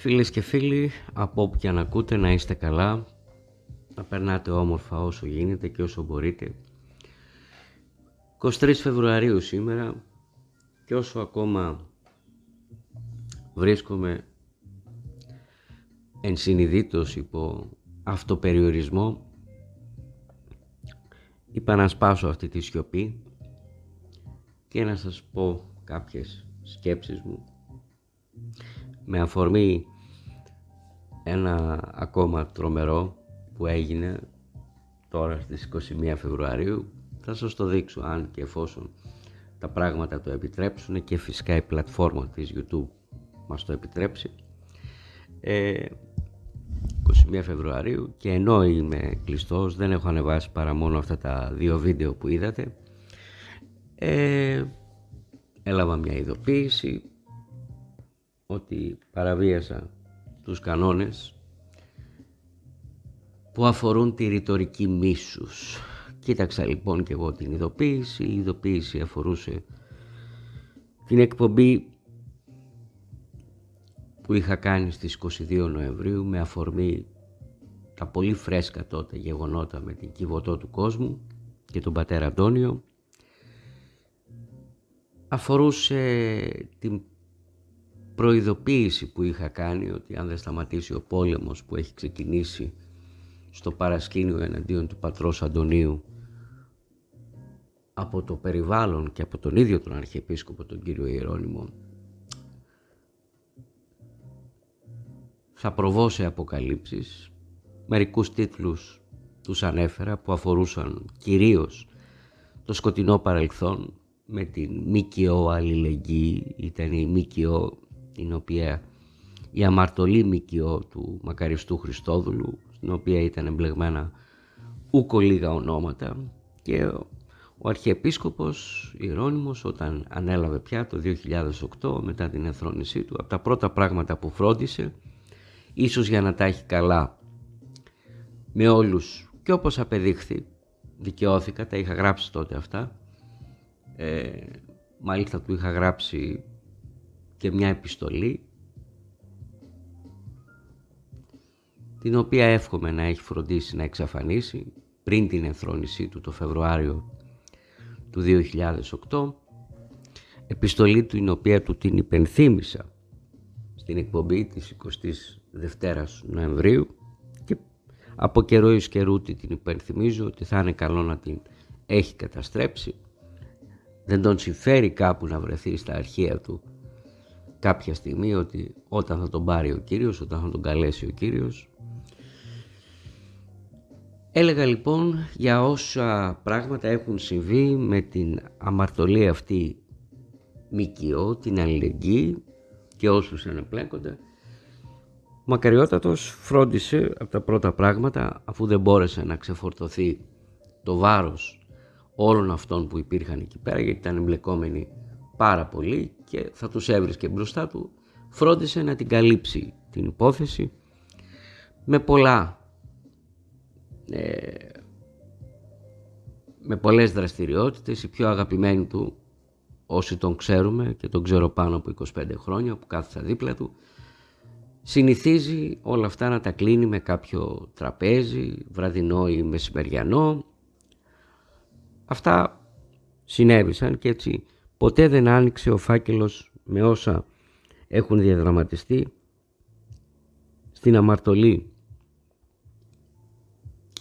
Φίλες και φίλοι, από όπου και αν ακούτε να είστε καλά, να περνάτε όμορφα όσο γίνεται και όσο μπορείτε. 23 Φεβρουαρίου σήμερα και όσο ακόμα βρίσκομαι ενσυνειδήτως υπό αυτοπεριορισμό είπα να σπάσω αυτή τη σιωπή και να σας πω κάποιες σκέψεις μου με αφορμή ένα ακόμα τρομερό που έγινε τώρα στις 21 Φεβρουαρίου θα σας το δείξω αν και εφόσον τα πράγματα το επιτρέψουν και φυσικά η πλατφόρμα της YouTube μας το επιτρέψει ε, 21 Φεβρουαρίου και ενώ είμαι κλειστός δεν έχω ανεβάσει παρά μόνο αυτά τα δύο βίντεο που είδατε ε, έλαβα μια ειδοποίηση ότι παραβίασα τους κανόνες που αφορούν τη ρητορική μίσους. Κοίταξα λοιπόν και εγώ την ειδοποίηση. Η ειδοποίηση αφορούσε την εκπομπή που είχα κάνει στις 22 Νοεμβρίου με αφορμή τα πολύ φρέσκα τότε γεγονότα με την κυβωτό του κόσμου και τον πατέρα Αντώνιο αφορούσε την προειδοποίηση που είχα κάνει ότι αν δεν σταματήσει ο πόλεμος που έχει ξεκινήσει στο παρασκήνιο εναντίον του πατρός Αντωνίου από το περιβάλλον και από τον ίδιο τον Αρχιεπίσκοπο τον κύριο Ιερώνυμο θα προβώ σε αποκαλύψεις μερικούς τίτλους τους ανέφερα που αφορούσαν κυρίως το σκοτεινό παρελθόν με την ΜΚΟ αλληλεγγύη, ήταν η ΜΚΟ την οποία η αμαρτωλή του Μακαριστού Χριστόδουλου στην οποία ήταν εμπλεγμένα ούκο λίγα ονόματα και ο Αρχιεπίσκοπος Ιερώνυμος όταν ανέλαβε πια το 2008 μετά την εθρόνησή του από τα πρώτα πράγματα που φρόντισε ίσως για να τα έχει καλά με όλους και όπως απεδείχθη δικαιώθηκα, τα είχα γράψει τότε αυτά ε, μάλιστα του είχα γράψει και μια επιστολή την οποία εύχομαι να έχει φροντίσει να εξαφανίσει πριν την ενθρόνησή του το Φεβρουάριο του 2008 επιστολή του την οποία του την υπενθύμησα στην εκπομπή της 22ης Νοεμβρίου και από καιρό εις καιρού την υπενθυμίζω ότι θα είναι καλό να την έχει καταστρέψει δεν τον συμφέρει κάπου να βρεθεί στα αρχεία του κάποια στιγμή ότι όταν θα τον πάρει ο Κύριος, όταν θα τον καλέσει ο Κύριος. Έλεγα λοιπόν για όσα πράγματα έχουν συμβεί με την αμαρτωλή αυτή μικιό, την αλληλεγγύη και όσους αναπλέκονται. Ο Μακαριότατος φρόντισε από τα πρώτα πράγματα αφού δεν μπόρεσε να ξεφορτωθεί το βάρος όλων αυτών που υπήρχαν εκεί πέρα γιατί ήταν εμπλεκόμενοι πάρα πολύ και θα τους έβρισκε μπροστά του, φρόντισε να την καλύψει την υπόθεση με πολλά ε, με πολλές δραστηριότητες, η πιο αγαπημένη του όσοι τον ξέρουμε και τον ξέρω πάνω από 25 χρόνια που κάθισα δίπλα του, συνηθίζει όλα αυτά να τα κλείνει με κάποιο τραπέζι, βραδινό ή μεσημεριανό. Αυτά συνέβησαν και έτσι Ποτέ δεν άνοιξε ο φάκελος με όσα έχουν διαδραματιστεί στην αμαρτωλή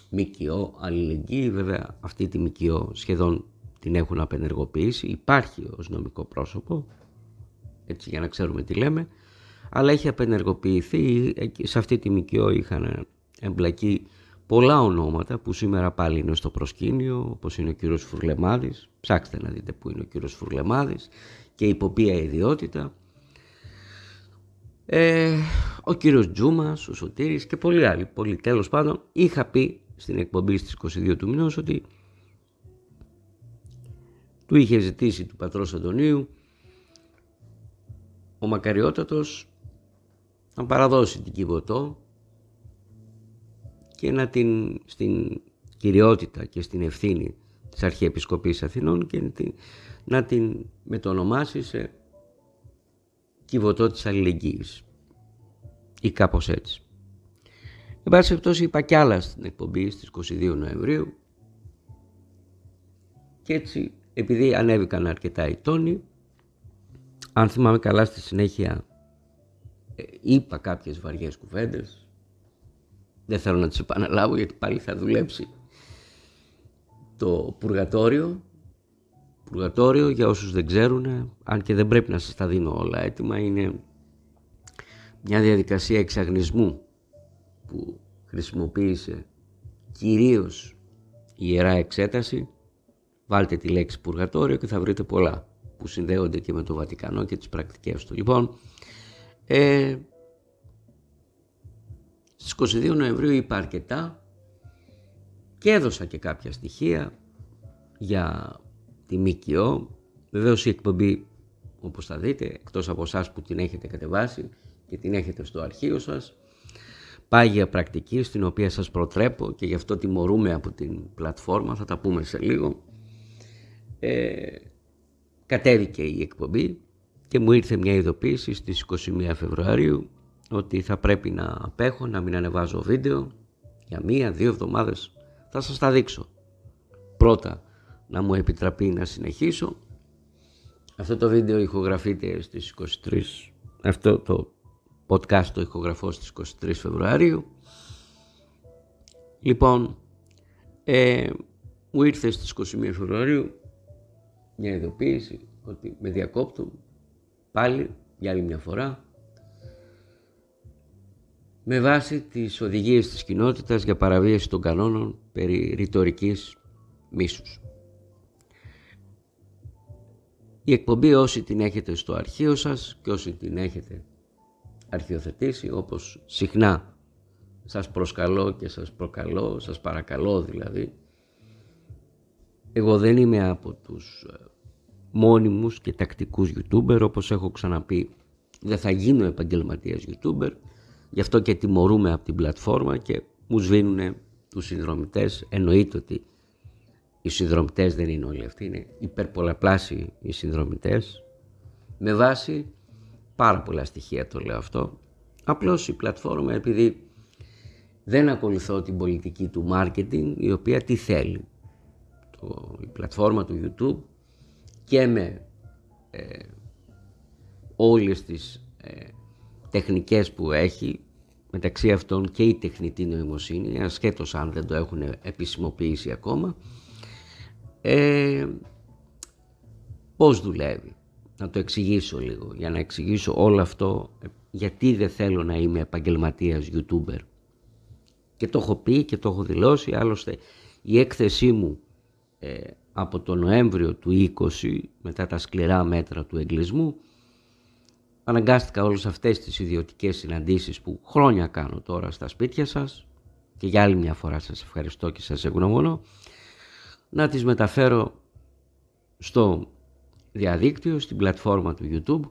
μικιό αλληλεγγύη. Βέβαια αυτή τη μικιό σχεδόν την έχουν απενεργοποιήσει. Υπάρχει ως νομικό πρόσωπο, έτσι για να ξέρουμε τι λέμε, αλλά έχει απενεργοποιηθεί. Σε αυτή τη μικιό είχαν εμπλακεί πολλά ονόματα που σήμερα πάλι είναι στο προσκήνιο, όπως είναι ο κύριος Φουρλεμάδης, ψάξτε να δείτε που είναι ο κύριος Φουρλεμάδης και υποπία ποια ιδιότητα, ε, ο κύριος Τζούμας, ο Σωτήρης και πολλοί άλλοι. Πολύ τέλος πάντων είχα πει στην εκπομπή στις 22 του μηνός ότι του είχε ζητήσει του πατρός Αντωνίου ο Μακαριότατος να παραδώσει την Κιβωτό και να την στην κυριότητα και στην ευθύνη της Αρχιεπισκοπής Αθηνών και να την μετονομάσει σε κυβωτό της αλληλεγγύης ή κάπως έτσι. Εν πάση περιπτώσει είπα κι άλλα στην εκπομπή στις 22 Νοεμβρίου και έτσι επειδή ανέβηκαν αρκετά οι τόνοι αν θυμάμαι καλά στη συνέχεια ε, είπα κάποιες βαριές κουβέντες δεν θέλω να τις επαναλάβω γιατί πάλι θα δουλέψει το πουργατόριο. Πουργατόριο για όσους δεν ξέρουν, αν και δεν πρέπει να σας τα δίνω όλα έτοιμα, είναι μια διαδικασία εξαγνισμού που χρησιμοποίησε κυρίως η Ιερά Εξέταση. Βάλτε τη λέξη πουργατόριο και θα βρείτε πολλά που συνδέονται και με το Βατικανό και τις πρακτικές του. Λοιπόν, ε, στις 22 Νοεμβρίου είπα αρκετά και έδωσα και κάποια στοιχεία για τη ΜΚΟ. Βεβαίως η εκπομπή, όπως θα δείτε, εκτός από εσάς που την έχετε κατεβάσει και την έχετε στο αρχείο σας, πάγια πρακτική στην οποία σας προτρέπω και γι' αυτό τιμωρούμε από την πλατφόρμα, θα τα πούμε σε λίγο. Ε, κατέβηκε η εκπομπή και μου ήρθε μια ειδοποίηση στις 21 Φεβρουαρίου ότι θα πρέπει να απέχω, να μην ανεβάζω βίντεο για μία-δύο εβδομάδες. Θα σας τα δείξω. Πρώτα να μου επιτραπεί να συνεχίσω. Αυτό το βίντεο ηχογραφείται στις 23, αυτό το podcast το ηχογραφώ στις 23 Φεβρουαρίου. Λοιπόν, ε, μου ήρθε στις 21 Φεβρουαρίου μια ειδοποίηση ότι με διακόπτουν πάλι για άλλη μια φορά με βάση τις οδηγίες της κοινότητας για παραβίαση των κανόνων περί ρητορικής μίσους. Η εκπομπή όσοι την έχετε στο αρχείο σας και όσοι την έχετε αρχιοθετήσει όπως συχνά σας προσκαλώ και σας προκαλώ, σας παρακαλώ δηλαδή. Εγώ δεν είμαι από τους ε, μόνιμους και τακτικούς youtuber όπως έχω ξαναπεί δεν θα γίνω επαγγελματίας youtuber Γι' αυτό και τιμωρούμε από την πλατφόρμα και μου σβήνουν τους συνδρομητές. Εννοείται ότι οι συνδρομητές δεν είναι όλοι αυτοί, είναι υπερπολαπλάσιοι οι συνδρομητές. Με βάση πάρα πολλά στοιχεία το λέω αυτό. Απλώς η πλατφόρμα επειδή δεν ακολουθώ την πολιτική του marketing η οποία τι θέλει. Το, η πλατφόρμα του YouTube και με ε, όλες τις ε, τεχνικές που έχει, μεταξύ αυτών και η τεχνητή νοημοσύνη, ασχέτως αν δεν το έχουν επισημοποιήσει ακόμα, ε, πώς δουλεύει. Να το εξηγήσω λίγο, για να εξηγήσω όλο αυτό, γιατί δεν θέλω να είμαι επαγγελματίας YouTuber. Και το έχω πει και το έχω δηλώσει, άλλωστε η έκθεσή μου ε, από τον Νοέμβριο του 20, μετά τα σκληρά μέτρα του εγκλισμού, αναγκάστηκα όλες αυτές τις ιδιωτικές συναντήσεις που χρόνια κάνω τώρα στα σπίτια σας και για άλλη μια φορά σας ευχαριστώ και σας ευγνωμονώ να τις μεταφέρω στο διαδίκτυο, στην πλατφόρμα του YouTube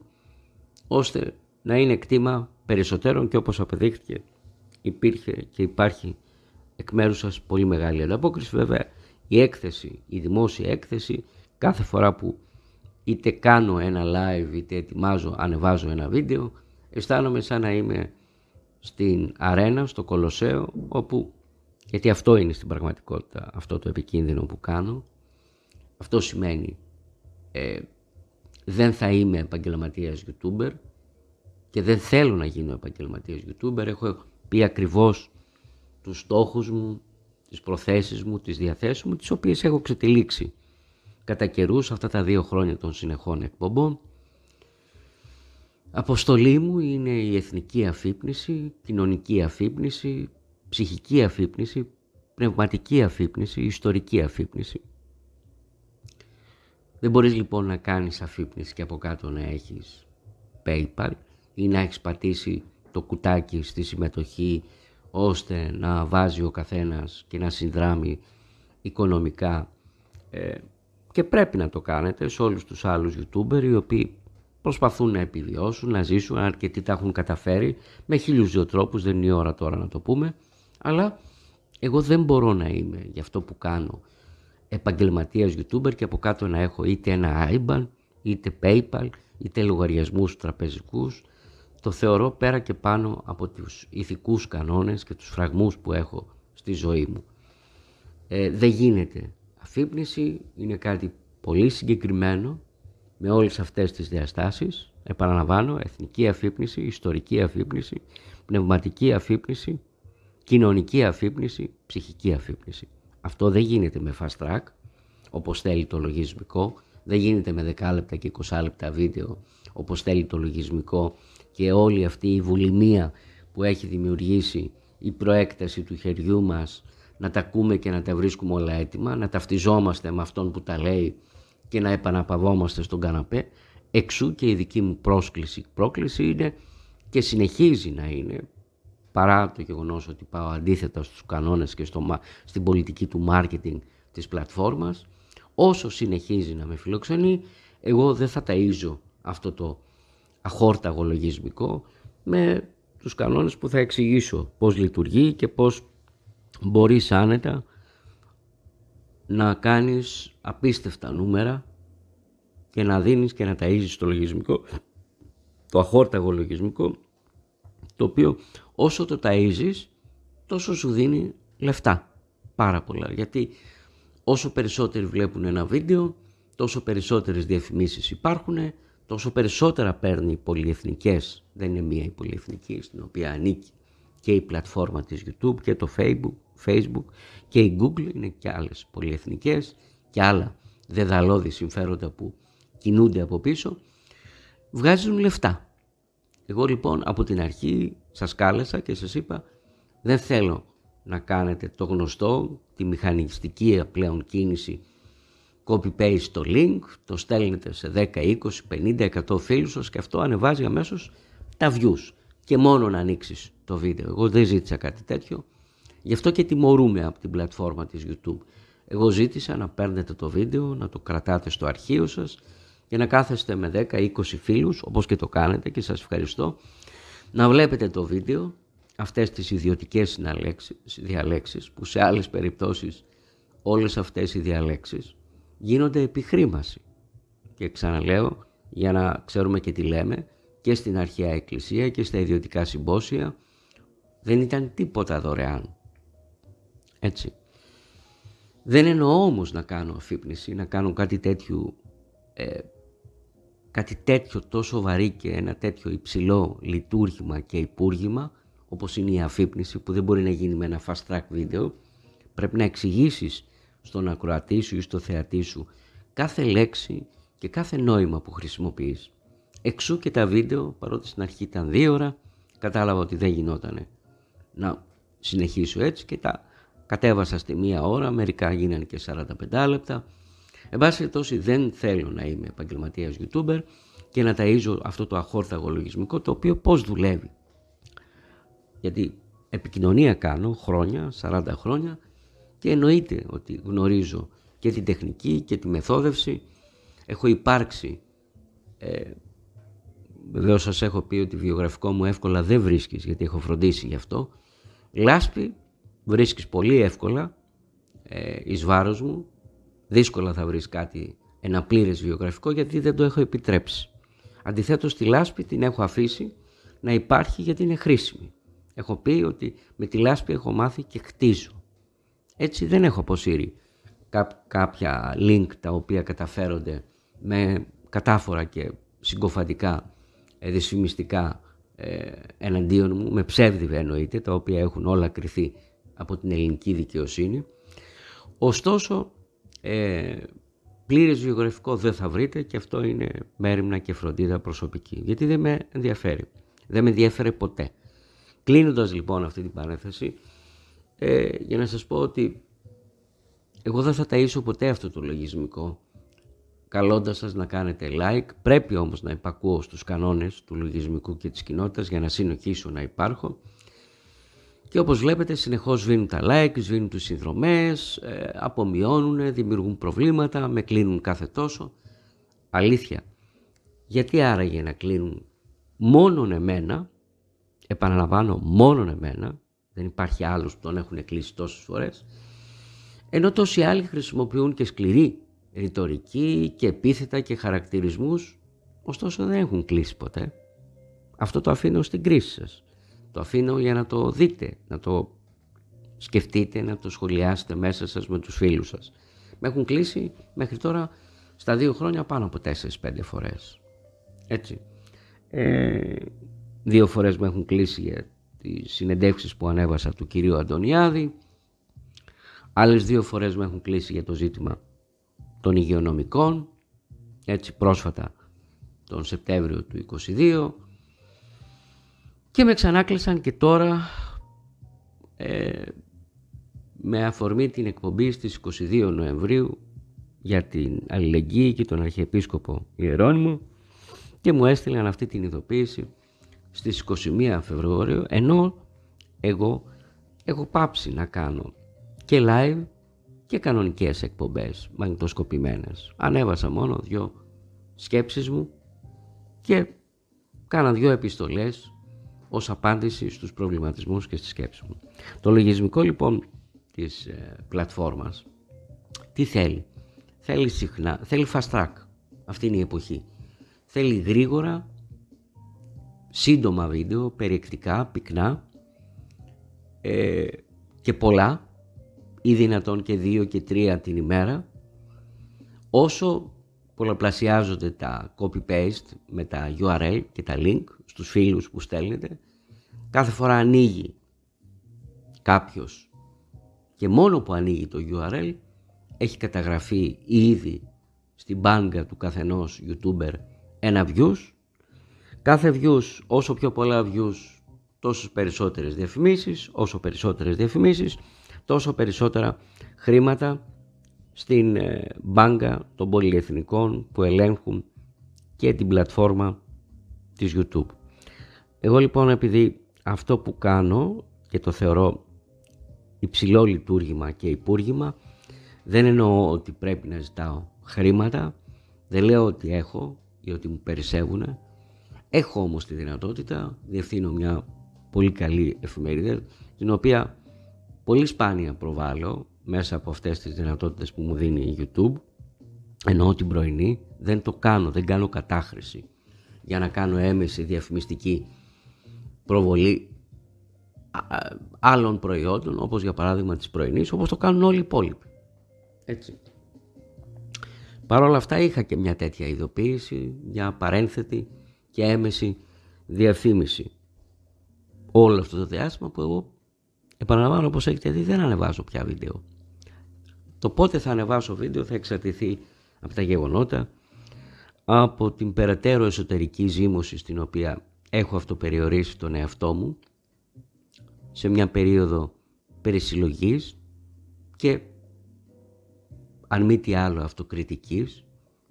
ώστε να είναι κτήμα περισσότερων και όπως αποδείχθηκε υπήρχε και υπάρχει εκ σας πολύ μεγάλη ανταπόκριση βέβαια η έκθεση, η δημόσια έκθεση κάθε φορά που είτε κάνω ένα live είτε ετοιμάζω, ανεβάζω ένα βίντεο αισθάνομαι σαν να είμαι στην αρένα, στο Κολοσσέο όπου, γιατί αυτό είναι στην πραγματικότητα αυτό το επικίνδυνο που κάνω αυτό σημαίνει ε, δεν θα είμαι επαγγελματίας youtuber και δεν θέλω να γίνω επαγγελματίας youtuber έχω πει ακριβώς τους στόχους μου, τις προθέσεις μου, τις διαθέσεις μου τις οποίες έχω ξετυλίξει κατά καιρούς αυτά τα δύο χρόνια των συνεχών εκπομπών. Αποστολή μου είναι η εθνική αφύπνιση, κοινωνική αφύπνιση, ψυχική αφύπνιση, πνευματική αφύπνιση, ιστορική αφύπνιση. Δεν μπορείς λοιπόν να κάνεις αφύπνιση και από κάτω να έχεις PayPal ή να έχεις πατήσει το κουτάκι στη συμμετοχή ώστε να βάζει ο καθένας και να συνδράμει οικονομικά ε, και πρέπει να το κάνετε σε όλους τους άλλους youtuber οι οποίοι προσπαθούν να επιβιώσουν, να ζήσουν, αρκετοί τα έχουν καταφέρει με χίλιους δύο τρόπους, δεν είναι η ώρα τώρα να το πούμε, αλλά εγώ δεν μπορώ να είμαι για αυτό που κάνω επαγγελματίας youtuber και από κάτω να έχω είτε ένα IBAN, είτε PayPal, είτε λογαριασμούς τραπεζικούς. Το θεωρώ πέρα και πάνω από τους ηθικούς κανόνες και τους φραγμούς που έχω στη ζωή μου. Ε, δεν γίνεται Αφύπνιση είναι κάτι πολύ συγκεκριμένο με όλες αυτές τις διαστάσεις. Επαναλαμβάνω, εθνική αφύπνιση, ιστορική αφύπνιση, πνευματική αφύπνιση, κοινωνική αφύπνιση, ψυχική αφύπνιση. Αυτό δεν γίνεται με fast track, όπως θέλει το λογισμικό, δεν γίνεται με δεκάλεπτα και 20 λεπτά βίντεο, όπως θέλει το λογισμικό και όλη αυτή η βουλημία που έχει δημιουργήσει η προέκταση του χεριού μας να τα ακούμε και να τα βρίσκουμε όλα έτοιμα, να ταυτιζόμαστε με αυτόν που τα λέει και να επαναπαυόμαστε στον καναπέ. Εξού και η δική μου πρόσκληση. Πρόκληση είναι και συνεχίζει να είναι παρά το γεγονός ότι πάω αντίθετα στους κανόνες και στο, στην πολιτική του marketing της πλατφόρμας, όσο συνεχίζει να με φιλοξενεί, εγώ δεν θα ταΐζω αυτό το αχόρταγο λογισμικό με τους κανόνες που θα εξηγήσω πώς λειτουργεί και πώς μπορείς άνετα να κάνεις απίστευτα νούμερα και να δίνεις και να ταΐζεις το λογισμικό, το αχόρταγο λογισμικό, το οποίο όσο το ταΐζεις τόσο σου δίνει λεφτά, πάρα πολλά. Γιατί όσο περισσότεροι βλέπουν ένα βίντεο, τόσο περισσότερες διαφημίσεις υπάρχουν, τόσο περισσότερα παίρνει οι πολυεθνικές, δεν είναι μία η πολυεθνική στην οποία ανήκει και η πλατφόρμα της YouTube και το Facebook Facebook και η Google είναι και άλλες πολυεθνικές και άλλα δεδαλώδη συμφέροντα που κινούνται από πίσω, βγάζουν λεφτά. Εγώ λοιπόν από την αρχή σας κάλεσα και σας είπα δεν θέλω να κάνετε το γνωστό, τη μηχανιστική πλέον κίνηση copy-paste το link, το στέλνετε σε 10, 20, 50, 100 φίλους σας και αυτό ανεβάζει αμέσως τα views και μόνο να ανοίξεις το βίντεο. Εγώ δεν ζήτησα κάτι τέτοιο, Γι' αυτό και τιμωρούμε από την πλατφόρμα της YouTube. Εγώ ζήτησα να παίρνετε το βίντεο, να το κρατάτε στο αρχείο σας και να κάθεστε με 10-20 φίλους, όπως και το κάνετε και σας ευχαριστώ, να βλέπετε το βίντεο, αυτές τις ιδιωτικές διαλέξεις, που σε άλλες περιπτώσεις όλες αυτές οι διαλέξεις γίνονται επιχρήμαση. Και ξαναλέω, για να ξέρουμε και τι λέμε, και στην αρχαία εκκλησία και στα ιδιωτικά συμπόσια δεν ήταν τίποτα δωρεάν. Έτσι. Δεν εννοώ όμως να κάνω αφύπνιση, να κάνω κάτι τέτοιο, ε, κάτι τέτοιο τόσο βαρύ και ένα τέτοιο υψηλό λειτουργήμα και υπούργημα, όπως είναι η αφύπνιση που δεν μπορεί να γίνει με ένα fast track βίντεο, πρέπει να εξηγήσεις στον ακροατή σου ή στο θεατή σου κάθε λέξη και κάθε νόημα που χρησιμοποιείς. Εξού και τα βίντεο, παρότι στην αρχή ήταν δύο ώρα, κατάλαβα ότι δεν γινότανε να συνεχίσω έτσι και τα Κατέβασα στη μία ώρα, μερικά γίνανε και 45 λεπτά. Εν πάση δεν θέλω να είμαι επαγγελματίας YouTuber και να ταΐζω αυτό το αχόρθαγο λογισμικό το οποίο πώς δουλεύει. Γιατί επικοινωνία κάνω χρόνια, 40 χρόνια και εννοείται ότι γνωρίζω και την τεχνική και τη μεθόδευση. Έχω υπάρξει, ε, βεβαίως σας έχω πει ότι βιογραφικό μου εύκολα δεν βρίσκεις γιατί έχω φροντίσει γι' αυτό, λάσπη βρίσκεις πολύ εύκολα ε, εις βάρος μου, δύσκολα θα βρεις κάτι, ένα πλήρες βιογραφικό γιατί δεν το έχω επιτρέψει. Αντιθέτως τη λάσπη την έχω αφήσει να υπάρχει γιατί είναι χρήσιμη. Έχω πει ότι με τη λάσπη έχω μάθει και χτίζω. Έτσι δεν έχω αποσύρει κάποια link τα οποία καταφέρονται με κατάφορα και συγκοφαντικά ε, δυσφημιστικά ε, εναντίον μου, με ψεύδι εννοείται, τα οποία έχουν όλα κριθεί από την ελληνική δικαιοσύνη. Ωστόσο, ε, πλήρες βιογραφικό δεν θα βρείτε και αυτό είναι μέρημνα και φροντίδα προσωπική, γιατί δεν με ενδιαφέρει. Δεν με ενδιαφέρει ποτέ. Κλείνοντας λοιπόν αυτή την παρένθεση, ε, για να σας πω ότι εγώ δεν θα ταΐσω ποτέ αυτό το λογισμικό, καλώντας σας να κάνετε like. Πρέπει όμως να υπακούω στους κανόνες του λογισμικού και της κοινότητας για να συνεχίσω να υπάρχω. Και όπως βλέπετε συνεχώς σβήνουν τα like, σβήνουν τους συνδρομές, ε, απομειώνουν, δημιουργούν προβλήματα, με κλείνουν κάθε τόσο. Αλήθεια, γιατί άραγε να κλείνουν μόνον εμένα, επαναλαμβάνω μόνον εμένα, δεν υπάρχει άλλος που τον έχουν κλείσει τόσες φορές, ενώ τόσοι άλλοι χρησιμοποιούν και σκληρή ρητορική και επίθετα και χαρακτηρισμούς, ωστόσο δεν έχουν κλείσει ποτέ. Αυτό το αφήνω στην κρίση σας. Το αφήνω για να το δείτε, να το σκεφτείτε, να το σχολιάσετε μέσα σας με τους φίλους σας. Με έχουν κλείσει μέχρι τώρα στα δύο χρόνια πάνω από 4-5 φορές. Έτσι. Ε, δύο φορές με έχουν κλείσει για τις συνεντεύξεις που ανέβασα του κυρίου Αντωνιάδη. Άλλες δύο φορές με έχουν κλείσει για το ζήτημα των υγειονομικών. Έτσι πρόσφατα τον Σεπτέμβριο του και με ξανάκλεισαν και τώρα ε, με αφορμή την εκπομπή στις 22 Νοεμβρίου για την αλληλεγγύη και τον Αρχιεπίσκοπο Ιερώνυμο και μου έστειλαν αυτή την ειδοποίηση στις 21 Φεβρουαρίου ενώ εγώ έχω πάψει να κάνω και live και κανονικές εκπομπές μαγνητοσκοπημένες. Ανέβασα μόνο δύο σκέψεις μου και κάνα δύο επιστολές ως απάντηση στους προβληματισμούς και στις σκέψεις μου. Το λογισμικό λοιπόν της ε, πλατφόρμας τι θέλει. Θέλει συχνά, θέλει fast track. Αυτή είναι η εποχή. Θέλει γρήγορα, σύντομα βίντεο, περιεκτικά, πυκνά ε, και πολλά ή δυνατόν και δύο και τρία την ημέρα όσο πολλαπλασιάζονται τα copy-paste με τα URL και τα link στους φίλους που στέλνετε, κάθε φορά ανοίγει κάποιος και μόνο που ανοίγει το URL έχει καταγραφεί ήδη στην μπάνκα του καθενός YouTuber ένα views. Κάθε views, όσο πιο πολλά views, τόσο περισσότερες διαφημίσεις, όσο περισσότερες διαφημίσεις, τόσο περισσότερα χρήματα στην ε, μπάνκα των πολυεθνικών που ελέγχουν και την πλατφόρμα της YouTube. Εγώ λοιπόν επειδή αυτό που κάνω και το θεωρώ υψηλό λειτουργήμα και υπούργημα δεν εννοώ ότι πρέπει να ζητάω χρήματα, δεν λέω ότι έχω ή ότι μου περισσεύουν. Έχω όμως τη δυνατότητα, διευθύνω μια πολύ καλή εφημερίδα την οποία πολύ σπάνια προβάλλω μέσα από αυτές τις δυνατότητες που μου δίνει η YouTube εννοώ την πρωινή, δεν το κάνω, δεν κάνω κατάχρηση για να κάνω έμεση διαφημιστική προβολή άλλων προϊόντων, όπως για παράδειγμα της πρωινής, όπως το κάνουν όλοι οι υπόλοιποι. Έτσι. Παρ' όλα αυτά είχα και μια τέτοια ειδοποίηση, μια παρένθετη και έμεση διαφήμιση. Όλο αυτό το διάστημα που εγώ επαναλαμβάνω όπως έχετε δει δεν ανεβάζω πια βίντεο. Το πότε θα ανεβάσω βίντεο θα εξαρτηθεί από τα γεγονότα, από την περαιτέρω εσωτερική ζήμωση στην οποία έχω αυτοπεριορίσει τον εαυτό μου σε μια περίοδο περισυλλογής και αν μη τι άλλο αυτοκριτικής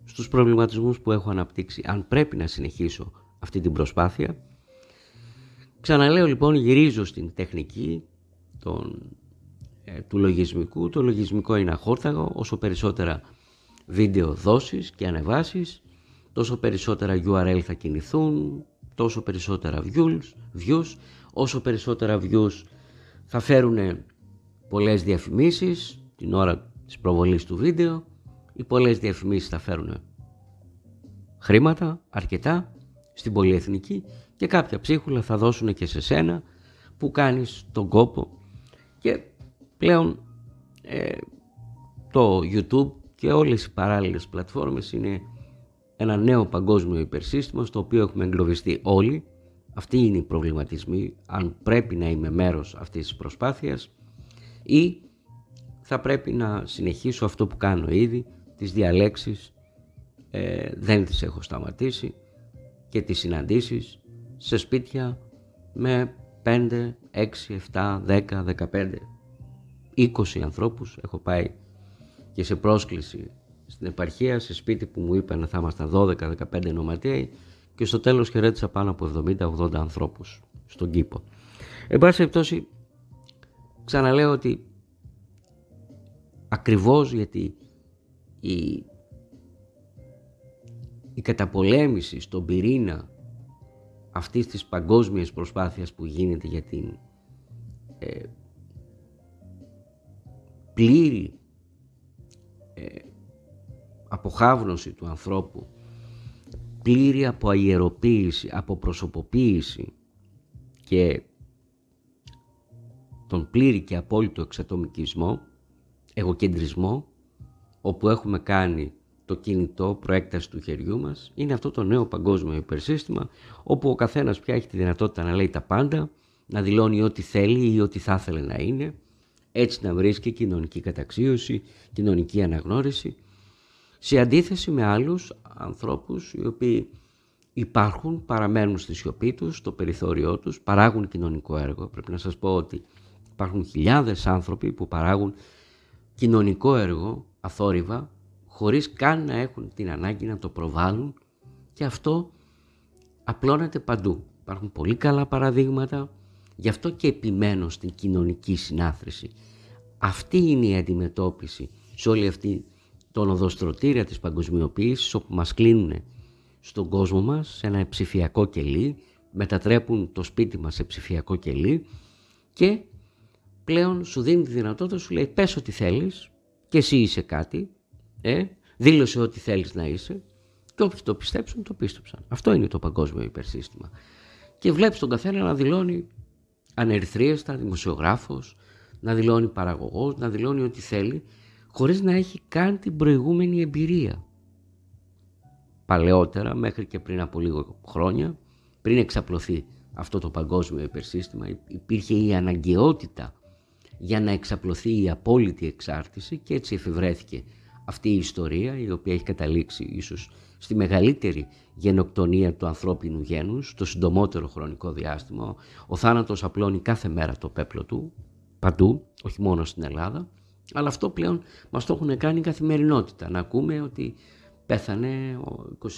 στους προβληματισμούς που έχω αναπτύξει αν πρέπει να συνεχίσω αυτή την προσπάθεια ξαναλέω λοιπόν γυρίζω στην τεχνική των, ε, του λογισμικού το λογισμικό είναι αχόρταγο όσο περισσότερα βίντεο δώσεις και ανεβάσεις τόσο περισσότερα URL θα κινηθούν τόσο περισσότερα views, views όσο περισσότερα views θα φέρουν πολλές διαφημίσεις την ώρα της προβολής του βίντεο οι πολλές διαφημίσεις θα φέρουν χρήματα αρκετά στην πολυεθνική και κάποια ψίχουλα θα δώσουν και σε σένα που κάνεις τον κόπο και πλέον ε, το YouTube και όλες οι παράλληλες πλατφόρμες είναι ένα νέο παγκόσμιο υπερσύστημα στο οποίο έχουμε εγκλωβιστεί όλοι. Αυτοί είναι οι προβληματισμοί, αν πρέπει να είμαι μέρος αυτής της προσπάθειας ή θα πρέπει να συνεχίσω αυτό που κάνω ήδη, τις διαλέξεις ε, δεν τις έχω σταματήσει και τις συναντήσεις σε σπίτια με 5, 6, 7, 10, 15, 20 ανθρώπους έχω πάει και σε πρόσκληση στην επαρχία, σε σπίτι που μου είπαν θα ήμασταν 12-15 νοματέοι και στο τέλος χαιρέτησα πάνω από 70-80 ανθρώπους στον κήπο. Εν πάση περιπτώσει, ξαναλέω ότι ακριβώς γιατί η, η καταπολέμηση στον πυρήνα αυτής της παγκόσμιας προσπάθειας που γίνεται για την ε, πλήρη ε, αποχάβρωση του ανθρώπου πλήρη από αιεροποίηση, από προσωποποίηση και τον πλήρη και απόλυτο εξατομικισμό, εγωκεντρισμό, όπου έχουμε κάνει το κινητό προέκταση του χεριού μας, είναι αυτό το νέο παγκόσμιο υπερσύστημα, όπου ο καθένας πια έχει τη δυνατότητα να λέει τα πάντα, να δηλώνει ό,τι θέλει ή ό,τι θα ήθελε να είναι, έτσι να βρίσκει κοινωνική καταξίωση, κοινωνική αναγνώριση σε αντίθεση με άλλους ανθρώπους οι οποίοι υπάρχουν, παραμένουν στη σιωπή τους, στο περιθώριό τους, παράγουν κοινωνικό έργο. Πρέπει να σας πω ότι υπάρχουν χιλιάδες άνθρωποι που παράγουν κοινωνικό έργο αθόρυβα χωρίς καν να έχουν την ανάγκη να το προβάλλουν και αυτό απλώνεται παντού. Υπάρχουν πολύ καλά παραδείγματα, γι' αυτό και επιμένω στην κοινωνική συνάθρηση. Αυτή είναι η αντιμετώπιση σε όλη αυτή τον οδοστρωτήρια της παγκοσμιοποίησης όπου μας κλείνουν στον κόσμο μας σε ένα ψηφιακό κελί, μετατρέπουν το σπίτι μας σε ψηφιακό κελί και πλέον σου δίνει τη δυνατότητα, σου λέει πες ό,τι θέλεις και εσύ είσαι κάτι, ε, δήλωσε ό,τι θέλεις να είσαι και όποιοι το πιστέψουν το πίστεψαν. Αυτό είναι το παγκόσμιο υπερσύστημα. Και βλέπεις τον καθένα να δηλώνει ανερθρίαστα, δημοσιογράφος, να δηλώνει παραγωγός, να δηλώνει ό,τι θέλει χωρίς να έχει καν την προηγούμενη εμπειρία. Παλαιότερα, μέχρι και πριν από λίγο χρόνια, πριν εξαπλωθεί αυτό το παγκόσμιο υπερσύστημα, υπήρχε η αναγκαιότητα για να εξαπλωθεί η απόλυτη εξάρτηση και έτσι εφευρέθηκε αυτή η ιστορία η οποία έχει καταλήξει ίσως στη μεγαλύτερη γενοκτονία του ανθρώπινου γένους στο συντομότερο χρονικό διάστημα. Ο θάνατος απλώνει κάθε μέρα το πέπλο του, παντού, όχι μόνο στην Ελλάδα αλλά αυτό πλέον μας το έχουν κάνει καθημερινότητα. Να ακούμε ότι πέθανε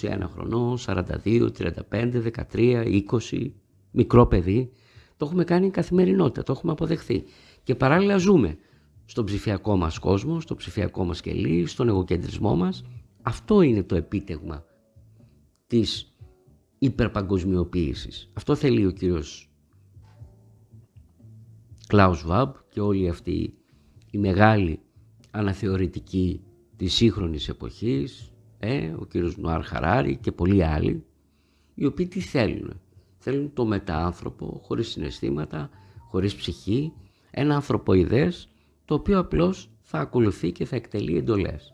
21 χρονών, 42, 35, 13, 20, μικρό παιδί. Το έχουμε κάνει καθημερινότητα, το έχουμε αποδεχθεί. Και παράλληλα ζούμε στον ψηφιακό μας κόσμο, στο ψηφιακό μας κελί, στον εγωκεντρισμό μας. Αυτό είναι το επίτευγμα της υπερπαγκοσμιοποίησης. Αυτό θέλει ο κύριος Κλάους Βαμπ και όλοι αυτοί η μεγάλη αναθεωρητική της σύγχρονης εποχής, ε, ο κύριος Νουάρ Χαράρη και πολλοί άλλοι, οι οποίοι τι θέλουν. Θέλουν το μετάανθρωπο, χωρίς συναισθήματα, χωρίς ψυχή, ένα ανθρωποειδές, το οποίο απλώς θα ακολουθεί και θα εκτελεί εντολές.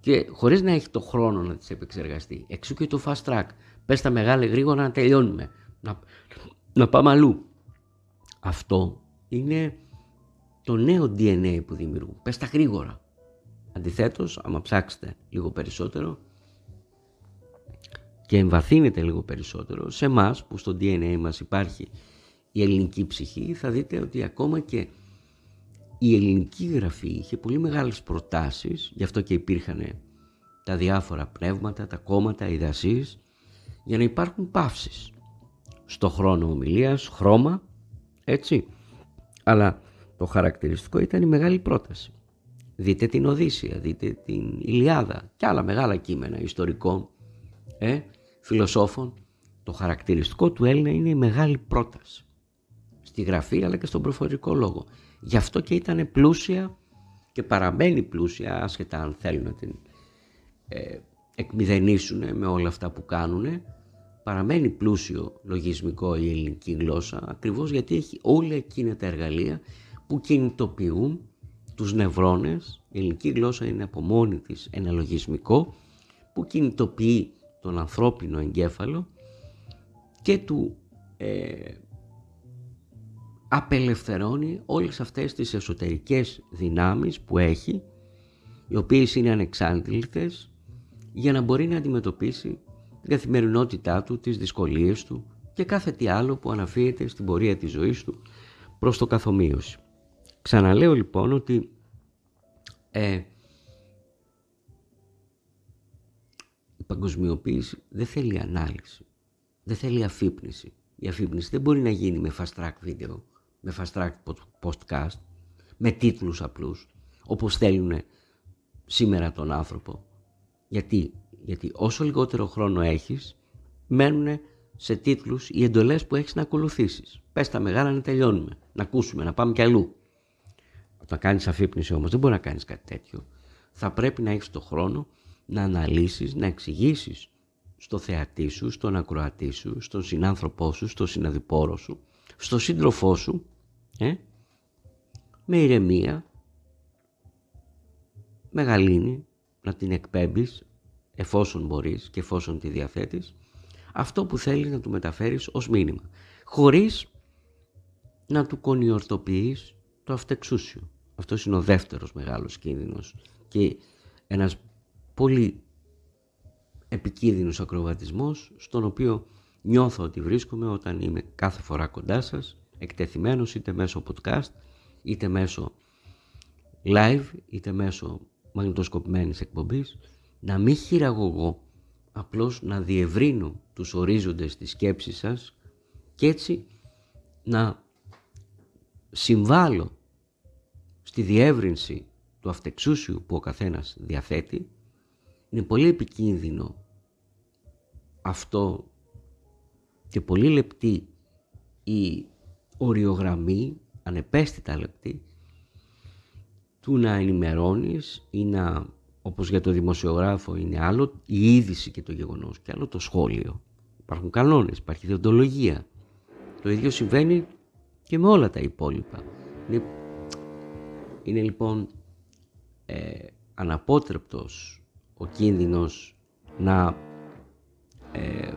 Και χωρίς να έχει το χρόνο να τις επεξεργαστεί. Εξού και το fast track. Πες τα μεγάλα γρήγορα να τελειώνουμε. Να, να πάμε αλλού. Αυτό είναι το νέο DNA που δημιουργούν. Πες τα γρήγορα. Αντιθέτως, άμα ψάξετε λίγο περισσότερο και εμβαθύνετε λίγο περισσότερο, σε εμάς που στο DNA μας υπάρχει η ελληνική ψυχή, θα δείτε ότι ακόμα και η ελληνική γραφή είχε πολύ μεγάλες προτάσεις, γι' αυτό και υπήρχαν τα διάφορα πνεύματα, τα κόμματα, οι δασίες, για να υπάρχουν παύσεις. Στο χρόνο ομιλίας, χρώμα, έτσι. Αλλά το χαρακτηριστικό ήταν η μεγάλη πρόταση. Δείτε την Οδύσσια, δείτε την Ιλιάδα και άλλα μεγάλα κείμενα ιστορικών, ε, φιλοσόφων. Το χαρακτηριστικό του Έλληνα είναι η μεγάλη πρόταση. Στη γραφή αλλά και στον προφορικό λόγο. Γι' αυτό και ήταν πλούσια και παραμένει πλούσια άσχετα αν θέλουν να την ε, εκμηδενήσουν με όλα αυτά που κάνουν. Παραμένει πλούσιο λογισμικό η ελληνική γλώσσα ακριβώς γιατί έχει όλα εκείνα τα εργαλεία που κινητοποιούν τους νευρώνες, η ελληνική γλώσσα είναι από μόνη της ένα λογισμικό, που κινητοποιεί τον ανθρώπινο εγκέφαλο και του ε, απελευθερώνει όλες αυτές τις εσωτερικές δυνάμεις που έχει, οι οποίες είναι ανεξάντλητες, για να μπορεί να αντιμετωπίσει την καθημερινότητά του, τις δυσκολίες του και κάθε τι άλλο που αναφύεται στην πορεία της ζωής του προς το καθομοίωση. Ξαναλέω λοιπόν ότι ε, η παγκοσμιοποίηση δεν θέλει ανάλυση, δεν θέλει αφύπνιση. Η αφύπνιση δεν μπορεί να γίνει με fast track βίντεο, με fast track podcast, με τίτλους απλούς, όπως θέλουν σήμερα τον άνθρωπο. Γιατί, γιατί όσο λιγότερο χρόνο έχεις, μένουν σε τίτλους οι εντολές που έχεις να ακολουθήσεις. Πες τα μεγάλα να τελειώνουμε, να ακούσουμε, να πάμε κι αλλού να κάνεις αφύπνιση όμως δεν μπορεί να κάνεις κάτι τέτοιο. Θα πρέπει να έχεις το χρόνο να αναλύσεις, να εξηγήσεις στο θεατή σου, στον ακροατή σου, στον συνάνθρωπό σου, στον συναδιπόρο σου, στον σύντροφό σου, ε, με ηρεμία, με γαλήνη, να την εκπέμπεις εφόσον μπορείς και εφόσον τη διαθέτεις, αυτό που θέλεις να του μεταφέρεις ως μήνυμα, χωρίς να του κονιορτοποιείς το αυτεξούσιο. Αυτός είναι ο δεύτερος μεγάλος κίνδυνος και ένας πολύ επικίνδυνος ακροβατισμός στον οποίο νιώθω ότι βρίσκομαι όταν είμαι κάθε φορά κοντά σας, εκτεθειμένος είτε μέσω podcast, είτε μέσω live, είτε μέσω μαγνητοσκοπημένης εκπομπής, να μην χειραγωγώ, απλώς να διευρύνω τους ορίζοντες της σκέψης σας και έτσι να συμβάλλω στη διεύρυνση του αυτεξούσιου που ο καθένας διαθέτει είναι πολύ επικίνδυνο αυτό και πολύ λεπτή η οριογραμμή, ανεπαίσθητα λεπτή, του να ενημερώνεις ή να, όπως για το δημοσιογράφο είναι άλλο η είδηση και το γεγονός και άλλο το σχόλιο. Υπάρχουν κανόνες, υπάρχει διοντολογία. Το ίδιο συμβαίνει και με όλα τα υπόλοιπα. Είναι, είναι λοιπόν ε, αναπότρεπτος ο κίνδυνος να ε,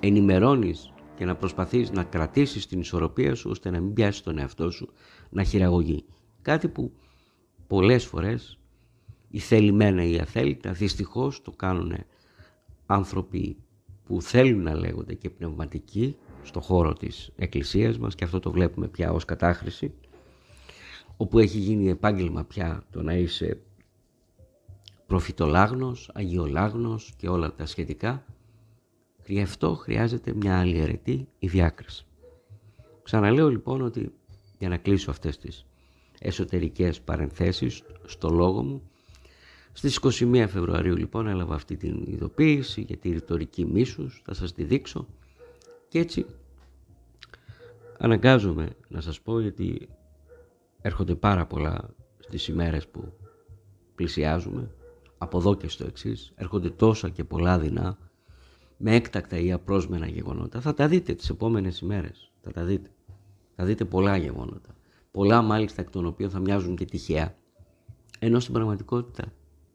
ενημερώνεις και να προσπαθείς να κρατήσεις την ισορροπία σου ώστε να μην πιάσεις τον εαυτό σου να χειραγωγεί. Κάτι που πολλές φορές η θελημένα ή η αθέλητα δυστυχώς το κάνουν άνθρωποι που θέλουν να λέγονται και πνευματικοί στο χώρο της εκκλησίας μας και αυτό το βλέπουμε πια ως κατάχρηση όπου έχει γίνει επάγγελμα πια το να είσαι προφητολάγνος, αγιολάγνος και όλα τα σχετικά γι' αυτό χρειάζεται μια άλλη αιρετή η διάκριση. Ξαναλέω λοιπόν ότι για να κλείσω αυτές τις εσωτερικές παρενθέσεις στο λόγο μου στις 21 Φεβρουαρίου λοιπόν έλαβα αυτή την ειδοποίηση για τη ρητορική μίσους, θα σας τη δείξω και έτσι αναγκάζομαι να σας πω γιατί έρχονται πάρα πολλά στις ημέρες που πλησιάζουμε από εδώ και στο εξής, έρχονται τόσα και πολλά δεινά με έκτακτα ή απρόσμενα γεγονότα. Θα τα δείτε τις επόμενες ημέρες, θα τα δείτε. Θα δείτε πολλά γεγονότα. Πολλά μάλιστα εκ των οποίων θα μοιάζουν και τυχαία, ενώ στην πραγματικότητα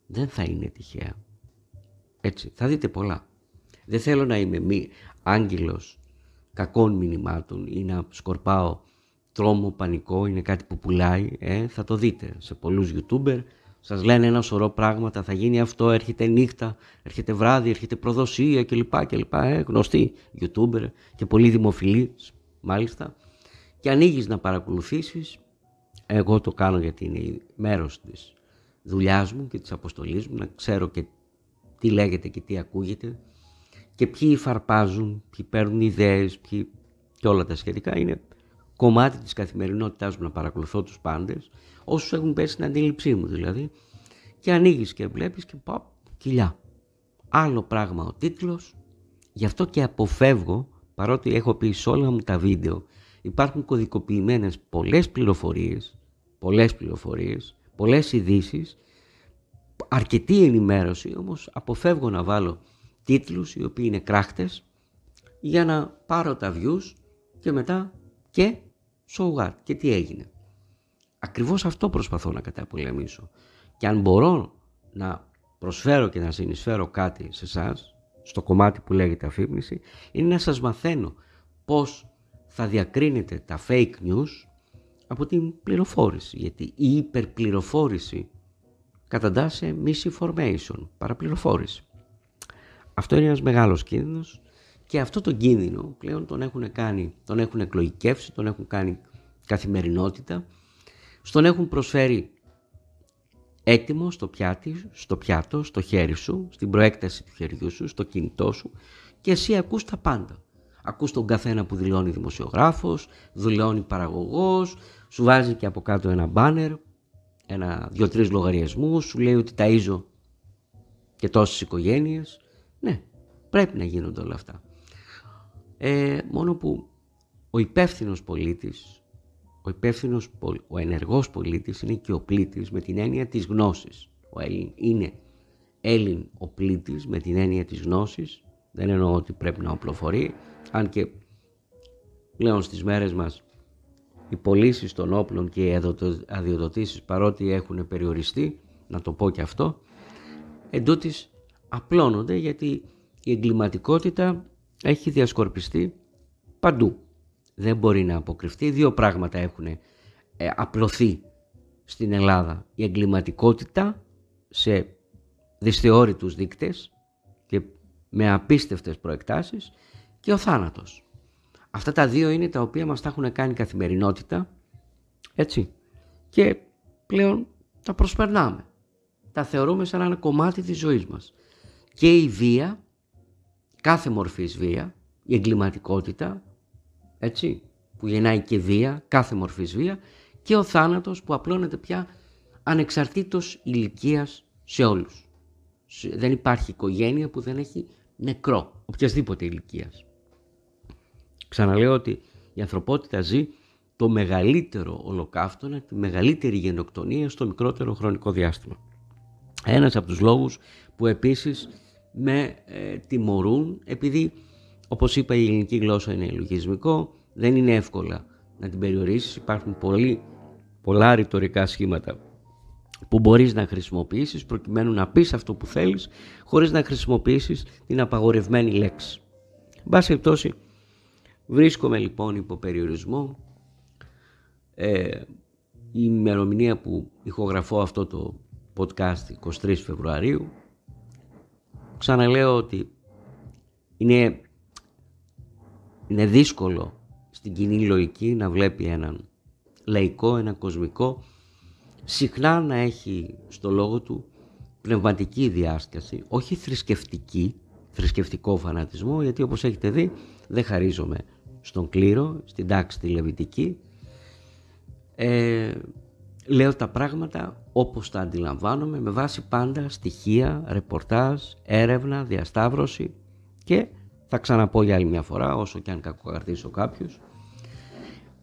δεν θα είναι τυχαία. Έτσι, θα δείτε πολλά. Δεν θέλω να είμαι μη άγγελος κακών μηνυμάτων ή να σκορπάω τρόμο, πανικό, είναι κάτι που πουλάει, ε, θα το δείτε σε πολλούς youtuber. Σας λένε ένα σωρό πράγματα, θα γίνει αυτό, έρχεται νύχτα, έρχεται βράδυ, έρχεται προδοσία κλπ. κλπ ε, γνωστοί youtuber και πολύ δημοφιλείς μάλιστα. Και ανοίγεις να παρακολουθήσεις, εγώ το κάνω γιατί είναι μέρος της δουλειάς μου και της αποστολής μου, να ξέρω και τι λέγεται και τι ακούγεται και ποιοι φαρπάζουν, ποιοι παίρνουν ιδέες ποιοι... και όλα τα σχετικά είναι κομμάτι της καθημερινότητάς μου να παρακολουθώ τους πάντες όσους έχουν πέσει στην αντίληψή μου δηλαδή και ανοίγεις και βλέπεις και παπ κοιλιά. Άλλο πράγμα ο τίτλος, γι' αυτό και αποφεύγω παρότι έχω πει σε όλα μου τα βίντεο υπάρχουν κωδικοποιημένες πολλές πληροφορίες, πολλές πληροφορίες, πολλές ειδήσεις, αρκετή ενημέρωση, όμως αποφεύγω να βάλω τίτλους οι οποίοι είναι κράχτες για να πάρω τα views και μετά και so και τι έγινε. Ακριβώς αυτό προσπαθώ να καταπολεμήσω. Και αν μπορώ να προσφέρω και να συνεισφέρω κάτι σε εσάς, στο κομμάτι που λέγεται αφύπνιση, είναι να σας μαθαίνω πώς θα διακρίνετε τα fake news από την πληροφόρηση. Γιατί η υπερπληροφόρηση καταντάς σε misinformation, παραπληροφόρηση. Αυτό είναι ένας μεγάλος κίνδυνος και αυτό τον κίνδυνο πλέον τον έχουν κάνει, τον έχουν εκλογικεύσει, τον έχουν κάνει καθημερινότητα, στον έχουν προσφέρει έτοιμο στο πιάτι, στο πιάτο, στο χέρι σου, στην προέκταση του χεριού σου, στο κινητό σου και εσύ ακούς τα πάντα. Ακούς τον καθένα που δηλώνει δημοσιογράφος, δηλώνει παραγωγός, σου βάζει και από κάτω ένα μπάνερ, ένα, δύο-τρεις λογαριασμούς, σου λέει ότι ταΐζω και τόσες οικογένειες, ναι, πρέπει να γίνονται όλα αυτά. Ε, μόνο που ο υπεύθυνος πολίτης, ο, υπεύθυνος, ο ενεργός πολίτης είναι και ο πλήτης με την έννοια της γνώσης. Ο Έλλην είναι Έλλην ο πλήτης με την έννοια της γνώσης. Δεν εννοώ ότι πρέπει να οπλοφορεί, αν και πλέον στις μέρες μας οι πωλήσεις των όπλων και οι αδειοδοτήσεις παρότι έχουν περιοριστεί, να το πω και αυτό, εντούτοις απλώνονται γιατί η εγκληματικότητα έχει διασκορπιστεί παντού. Δεν μπορεί να αποκρυφτεί Δύο πράγματα έχουν ε, απλωθεί στην Ελλάδα. Η εγκληματικότητα σε δυσθεώρητους δείκτες και με απίστευτες προεκτάσεις και ο θάνατος. Αυτά τα δύο είναι τα οποία μας τα έχουν κάνει καθημερινότητα, έτσι, και πλέον τα προσπερνάμε. Τα θεωρούμε σαν ένα κομμάτι της ζωής μας και η βία, κάθε μορφής βία, η εγκληματικότητα, έτσι, που γεννάει και βία, κάθε μορφής βία, και ο θάνατος που απλώνεται πια ανεξαρτήτως ηλικίας σε όλους. Δεν υπάρχει οικογένεια που δεν έχει νεκρό, οποιασδήποτε ηλικίας. Ξαναλέω ότι η ανθρωπότητα ζει το μεγαλύτερο ολοκαύτωνα, τη μεγαλύτερη γενοκτονία στο μικρότερο χρονικό διάστημα. Ένας από τους λόγους που επίσης με ε, τιμωρούν επειδή όπως είπα η ελληνική γλώσσα είναι λογισμικό, δεν είναι εύκολα να την περιορίσεις, υπάρχουν πολύ πολλά ρητορικά σχήματα που μπορείς να χρησιμοποιήσεις προκειμένου να πεις αυτό που θέλεις χωρίς να χρησιμοποιήσεις την απαγορευμένη λέξη. Εν πάση πτώση, βρίσκομαι λοιπόν υπό περιορισμό. Ε, η ημερομηνία που ηχογραφώ αυτό το podcast 23 Φεβρουαρίου ξαναλέω ότι είναι, είναι δύσκολο στην κοινή λογική να βλέπει έναν λαϊκό, έναν κοσμικό, συχνά να έχει στο λόγο του πνευματική διάσκαση, όχι θρησκευτική, θρησκευτικό φανατισμό, γιατί όπως έχετε δει δεν χαρίζομαι στον κλήρο, στην τάξη τη Λεβιτική. Ε, λέω τα πράγματα όπως τα αντιλαμβάνομαι με βάση πάντα στοιχεία, ρεπορτάζ, έρευνα, διασταύρωση και θα ξαναπώ για άλλη μια φορά όσο και αν κακοκαρτήσω κάποιους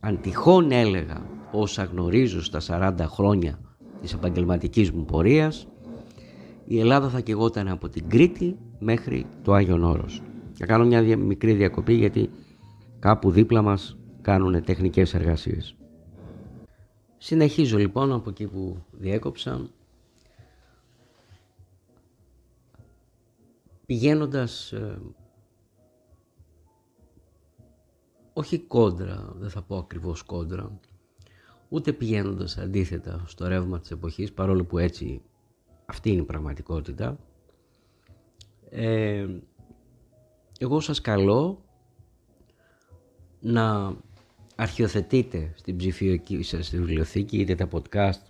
αν τυχόν έλεγα όσα γνωρίζω στα 40 χρόνια της επαγγελματικής μου πορείας η Ελλάδα θα κεγόταν από την Κρήτη μέχρι το Άγιον Όρος. Θα κάνω μια μικρή διακοπή γιατί κάπου δίπλα μας κάνουν τεχνικές εργασίες. Συνεχίζω λοιπόν από εκεί που διέκοψα πηγαίνοντας ε, όχι κόντρα, δεν θα πω ακριβώς κόντρα, ούτε πηγαίνοντας αντίθετα στο ρεύμα της εποχής, παρόλο που έτσι αυτή είναι η πραγματικότητα, ε, εγώ σας καλώ να αρχιοθετείτε στην ψηφιακή σας βιβλιοθήκη είτε τα podcast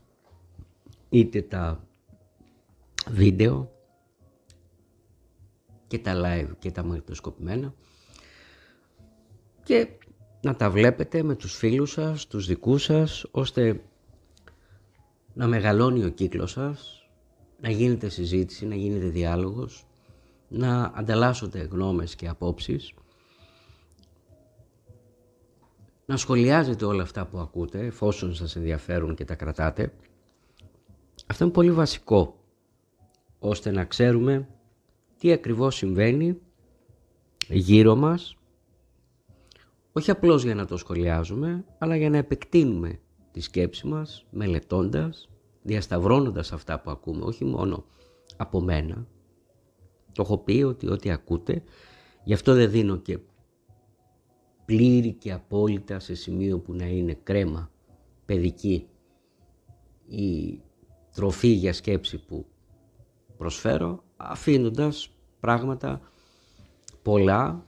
είτε τα βίντεο και τα live και τα μαγνητοσκοπημένα και να τα βλέπετε με τους φίλους σας, τους δικούς σας, ώστε να μεγαλώνει ο κύκλος σας, να γίνεται συζήτηση, να γίνεται διάλογος, να ανταλλάσσονται γνώμες και απόψεις να σχολιάζετε όλα αυτά που ακούτε, εφόσον σας ενδιαφέρουν και τα κρατάτε. Αυτό είναι πολύ βασικό, ώστε να ξέρουμε τι ακριβώς συμβαίνει γύρω μας, όχι απλώς για να το σχολιάζουμε, αλλά για να επεκτείνουμε τη σκέψη μας, μελετώντας, διασταυρώνοντας αυτά που ακούμε, όχι μόνο από μένα. Το έχω πει ότι ό,τι ακούτε, γι' αυτό δεν δίνω και πλήρη και απόλυτα σε σημείο που να είναι κρέμα, παιδική η τροφή για σκέψη που προσφέρω, αφήνοντας πράγματα πολλά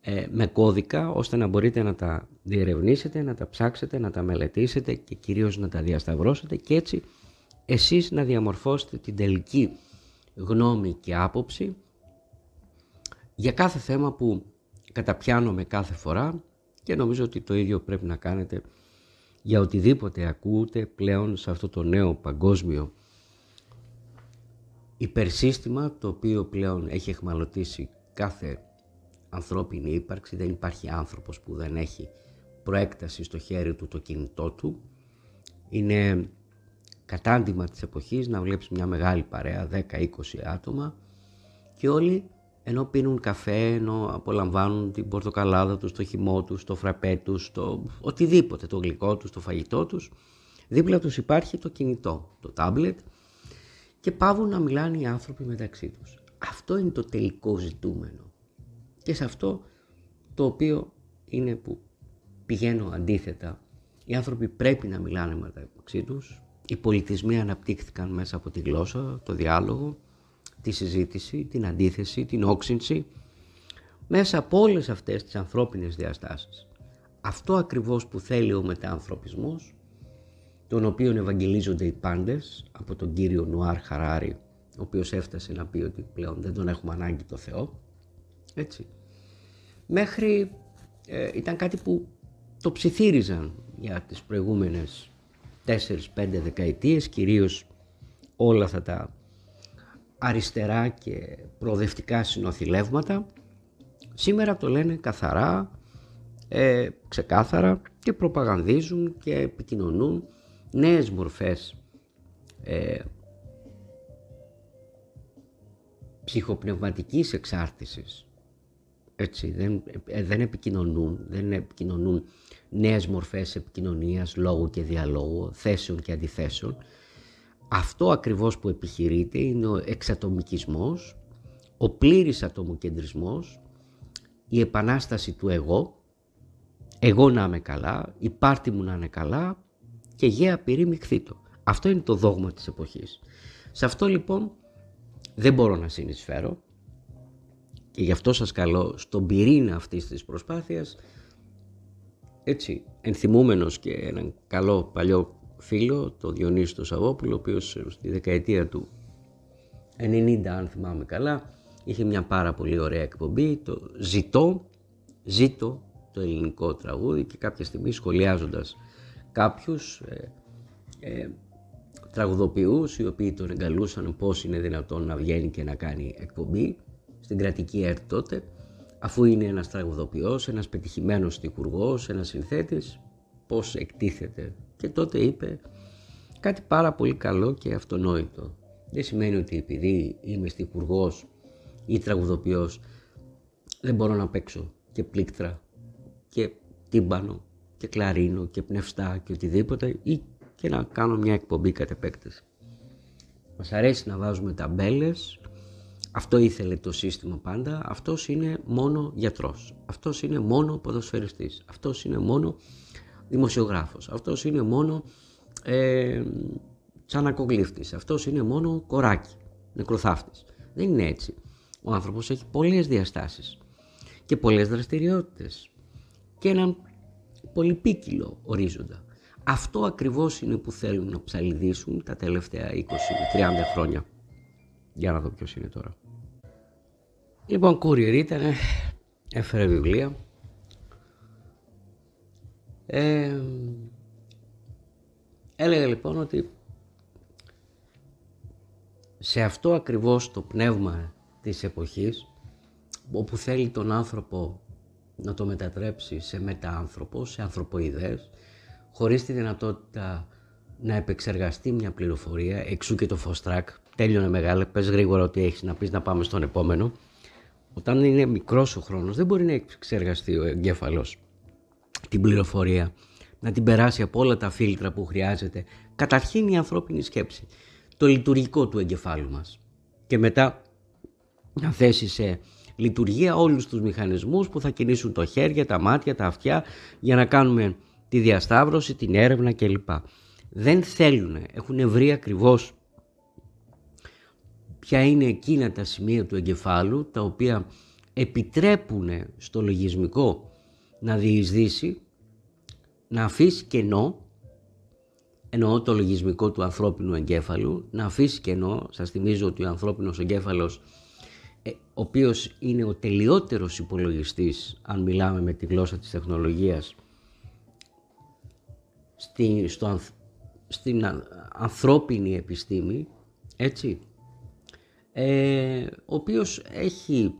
ε, με κώδικα, ώστε να μπορείτε να τα διερευνήσετε, να τα ψάξετε, να τα μελετήσετε και κυρίως να τα διασταυρώσετε και έτσι εσείς να διαμορφώσετε την τελική γνώμη και άποψη για κάθε θέμα που καταπιάνομαι κάθε φορά και νομίζω ότι το ίδιο πρέπει να κάνετε για οτιδήποτε ακούτε πλέον σε αυτό το νέο παγκόσμιο υπερσύστημα το οποίο πλέον έχει εχμαλωτήσει κάθε ανθρώπινη ύπαρξη. Δεν υπάρχει άνθρωπος που δεν έχει προέκταση στο χέρι του το κινητό του. Είναι κατάντημα της εποχής να βλέπεις μια μεγάλη παρέα, 10-20 άτομα και όλοι ενώ πίνουν καφέ, ενώ απολαμβάνουν την πορτοκαλάδα τους, το χυμό τους, το φραπέ τους, το οτιδήποτε, το γλυκό τους, το φαγητό τους, δίπλα τους υπάρχει το κινητό, το τάμπλετ και πάβουν να μιλάνε οι άνθρωποι μεταξύ τους. Αυτό είναι το τελικό ζητούμενο. Και σε αυτό το οποίο είναι που πηγαίνω αντίθετα. Οι άνθρωποι πρέπει να μιλάνε μεταξύ τους. Οι πολιτισμοί αναπτύχθηκαν μέσα από τη γλώσσα, το διάλογο τη συζήτηση, την αντίθεση, την όξυνση μέσα από όλες αυτές τις ανθρώπινες διαστάσεις. Αυτό ακριβώς που θέλει ο μεταανθρωπισμός, τον οποίο ευαγγελίζονται οι πάντες από τον κύριο Νουάρ Χαράρη, ο οποίος έφτασε να πει ότι πλέον δεν τον έχουμε ανάγκη το Θεό, έτσι. Μέχρι ε, ήταν κάτι που το ψιθύριζαν για τις προηγούμενες 4-5 δεκαετίες, κυρίως όλα αυτά τα αριστερά και προοδευτικά συνοθηλεύματα σήμερα το λένε καθαρά, ε, ξεκάθαρα και προπαγανδίζουν και επικοινωνούν νέες μορφές ε, ψυχοπνευματικής εξάρτησης. Έτσι, δεν, ε, δεν επικοινωνούν, δεν επικοινωνούν νέες μορφές επικοινωνίας, λόγου και διαλόγου, θέσεων και αντιθέσεων, αυτό ακριβώς που επιχειρείται είναι ο εξατομικισμός, ο πλήρης ατομοκεντρισμός, η επανάσταση του εγώ, εγώ να είμαι καλά, η πάρτη μου να είναι καλά και γέα πυρή το. Αυτό είναι το δόγμα της εποχής. Σε αυτό λοιπόν δεν μπορώ να συνεισφέρω και γι' αυτό σας καλώ στον πυρήνα αυτής της προσπάθειας έτσι ενθυμούμενος και έναν καλό παλιό φίλο, το Διονύση το Σαββόπουλο, ο οποίος ε, στη δεκαετία του 90, αν θυμάμαι καλά, είχε μια πάρα πολύ ωραία εκπομπή, το «Ζητώ, ζήτω το ελληνικό τραγούδι» και κάποια στιγμή σχολιάζοντας κάποιους ε, ε, τραγουδοποιούς οι οποίοι τον εγκαλούσαν πώς είναι δυνατόν να βγαίνει και να κάνει εκπομπή στην κρατική ΕΡΤ τότε, αφού είναι ένας τραγουδοποιός, ένας πετυχημένος στιχουργός, ένας συνθέτης, πώς εκτίθεται και τότε είπε κάτι πάρα πολύ καλό και αυτονόητο. Δεν σημαίνει ότι επειδή είμαι στυπουργός ή τραγουδοποιός δεν μπορώ να παίξω και πλήκτρα και τύμπανο και κλαρίνο και πνευστά και οτιδήποτε ή και να κάνω μια εκπομπή κατ' επέκταση. Μας αρέσει να βάζουμε ταμπέλες, αυτό ήθελε το σύστημα πάντα, αυτός είναι μόνο γιατρός, αυτός είναι μόνο ποδοσφαιριστής, αυτός είναι μόνο δημοσιογράφος, αυτός είναι μόνο ε, τσανακογλύφτης, αυτός είναι μόνο κοράκι, νεκροθάφτης. Δεν είναι έτσι. Ο άνθρωπος έχει πολλές διαστάσεις και πολλές δραστηριότητες και έναν πολυπίκυλο ορίζοντα. Αυτό ακριβώς είναι που θέλουν να ψαλιδίσουν τα τελευταία 20 30 χρόνια. Για να δω ποιος είναι τώρα. Λοιπόν, Κούριερ έφερε βιβλία, ε, έλεγα λοιπόν ότι σε αυτό ακριβώς το πνεύμα της εποχής όπου θέλει τον άνθρωπο να το μετατρέψει σε μεταάνθρωπο, σε ανθρωποειδές χωρίς τη δυνατότητα να επεξεργαστεί μια πληροφορία εξού και το Track. τέλειωνε μεγάλε, πες γρήγορα ότι έχεις να πεις να πάμε στον επόμενο όταν είναι μικρός ο χρόνος δεν μπορεί να επεξεργαστεί ο εγκέφαλος την πληροφορία, να την περάσει από όλα τα φίλτρα που χρειάζεται. Καταρχήν η ανθρώπινη σκέψη, το λειτουργικό του εγκεφάλου μας και μετά να θέσει σε λειτουργία όλους τους μηχανισμούς που θα κινήσουν το χέρια, τα μάτια, τα αυτιά για να κάνουμε τη διασταύρωση, την έρευνα κλπ. Δεν θέλουν, έχουν βρει ακριβώς ποια είναι εκείνα τα σημεία του εγκεφάλου τα οποία επιτρέπουν στο λογισμικό να διεισδύσει, να αφήσει κενό, εννοώ το λογισμικό του ανθρώπινου εγκέφαλου, να αφήσει κενό, σας θυμίζω ότι ο ανθρώπινος εγκέφαλος, ε, ο οποίος είναι ο τελειότερος υπολογιστής, αν μιλάμε με τη γλώσσα της τεχνολογίας, στην ανθρώπινη επιστήμη, έτσι, ε, ο οποίος έχει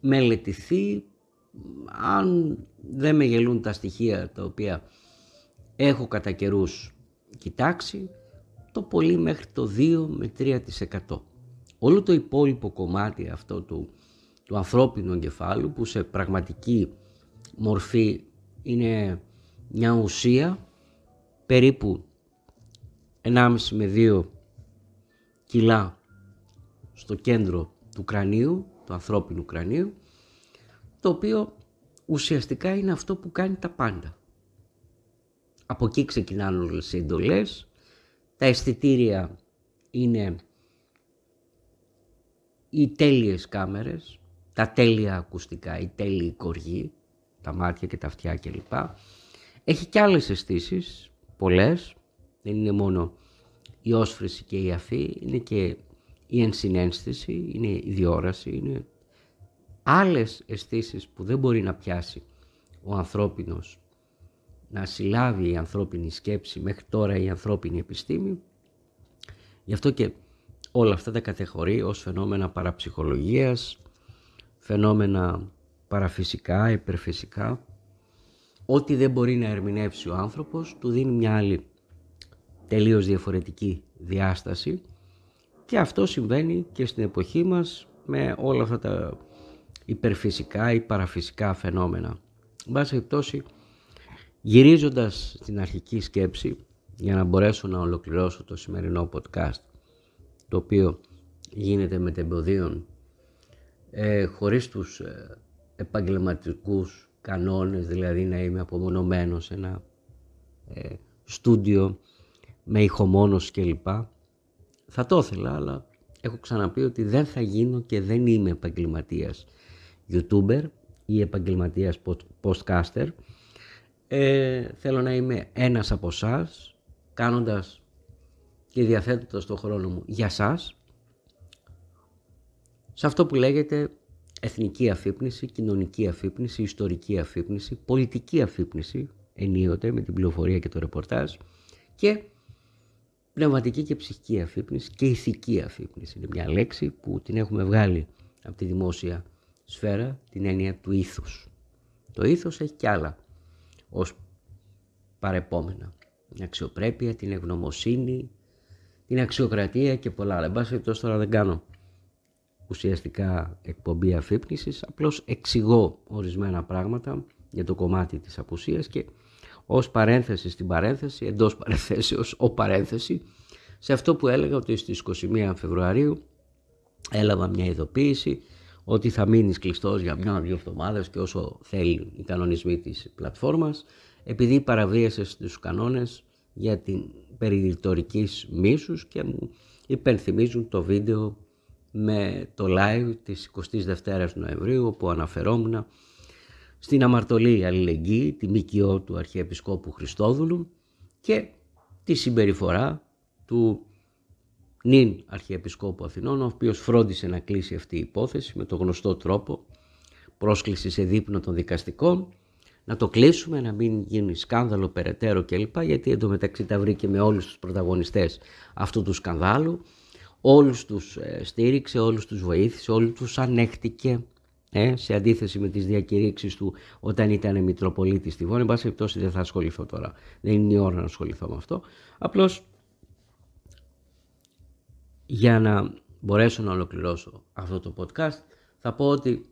μελετηθεί αν δεν με γελούν τα στοιχεία τα οποία έχω κατά καιρούς κοιτάξει, το πολύ μέχρι το 2 με 3%. Όλο το υπόλοιπο κομμάτι αυτό του, του ανθρώπινου εγκεφάλου που σε πραγματική μορφή είναι μια ουσία περίπου 1,5 με 2 κιλά στο κέντρο του κρανίου, του ανθρώπινου κρανίου το οποίο ουσιαστικά είναι αυτό που κάνει τα πάντα. Από εκεί ξεκινάνε όλες οι εντολές. Τα αισθητήρια είναι οι τέλειες κάμερες, τα τέλεια ακουστικά, η τέλειοι κοργή, τα μάτια και τα αυτιά κλπ. Έχει και άλλες αισθήσεις, πολλές. Δεν είναι μόνο η όσφρηση και η αφή, είναι και η ενσυναίσθηση, είναι η διόραση, είναι άλλες αισθήσεις που δεν μπορεί να πιάσει ο ανθρώπινος, να συλλάβει η ανθρώπινη σκέψη, μέχρι τώρα η ανθρώπινη επιστήμη. Γι' αυτό και όλα αυτά τα κατεχωρεί ως φαινόμενα παραψυχολογίας, φαινόμενα παραφυσικά, υπερφυσικά. Ό,τι δεν μπορεί να ερμηνεύσει ο άνθρωπος του δίνει μια άλλη τελείως διαφορετική διάσταση και αυτό συμβαίνει και στην εποχή μας με όλα αυτά τα υπερφυσικά ή παραφυσικά φαινόμενα. Με βάση γυρίζοντας την αρχική σκέψη, για να μπορέσω να ολοκληρώσω το σημερινό podcast, το οποίο γίνεται με τεμποδίων, ε, χωρίς τους ε, επαγγελματικούς κανόνες, δηλαδή να είμαι απομονωμένος σε ένα ε, στούντιο με ηχομόνος κλπ. Θα το ήθελα, αλλά έχω ξαναπεί ότι δεν θα γίνω και δεν είμαι επαγγελματίας youtuber ή επαγγελματίας podcaster. Ε, θέλω να είμαι ένας από εσάς, κάνοντας και διαθέτοντας το χρόνο μου για σας σε αυτό που λέγεται εθνική αφύπνιση, κοινωνική αφύπνιση, ιστορική αφύπνιση, πολιτική αφύπνιση ενίοτε με την πληροφορία και το ρεπορτάζ και πνευματική και ψυχική αφύπνιση και ηθική αφύπνιση. Είναι μια λέξη που την έχουμε βγάλει από τη δημόσια σφαίρα την έννοια του ήθους. Το ήθος έχει κι άλλα ως παρεπόμενα. Την αξιοπρέπεια, την ευγνωμοσύνη, την αξιοκρατία και πολλά άλλα. Εν πάση τώρα δεν κάνω ουσιαστικά εκπομπή αφύπνισης, απλώς εξηγώ ορισμένα πράγματα για το κομμάτι της απουσίας και ως παρένθεση στην παρένθεση, εντός παρένθεσεως, ο παρένθεση, σε αυτό που έλεγα ότι στις 21 Φεβρουαρίου έλαβα μια ειδοποίηση ότι θα μείνεις κλειστός για μια-δύο εβδομάδες και όσο θέλει οι κανονισμοί της πλατφόρμας επειδή παραβίασες τους κανόνες για την περιλητορικής μίσους και μου υπενθυμίζουν το βίντεο με το live της 22ης Νοεμβρίου όπου αναφερόμουν στην αμαρτωλή αλληλεγγύη, τη ΜΚΟ του Αρχιεπισκόπου Χριστόδουλου και τη συμπεριφορά του νυν Αρχιεπισκόπου Αθηνών, ο οποίος φρόντισε να κλείσει αυτή η υπόθεση με το γνωστό τρόπο, πρόσκληση σε δείπνο των δικαστικών, να το κλείσουμε, να μην γίνει σκάνδαλο περαιτέρω κλπ. Γιατί εντωμεταξύ τα βρήκε με όλους τους πρωταγωνιστές αυτού του σκανδάλου, όλους τους ε, στήριξε, όλους τους βοήθησε, όλους τους ανέχτηκε ε, σε αντίθεση με τις διακηρύξεις του όταν ήταν Μητροπολίτης στη Βόνη. Εν πάση δεν θα ασχοληθώ τώρα, δεν είναι η ώρα να ασχοληθώ με αυτό. Απλώς για να μπορέσω να ολοκληρώσω αυτό το podcast θα πω ότι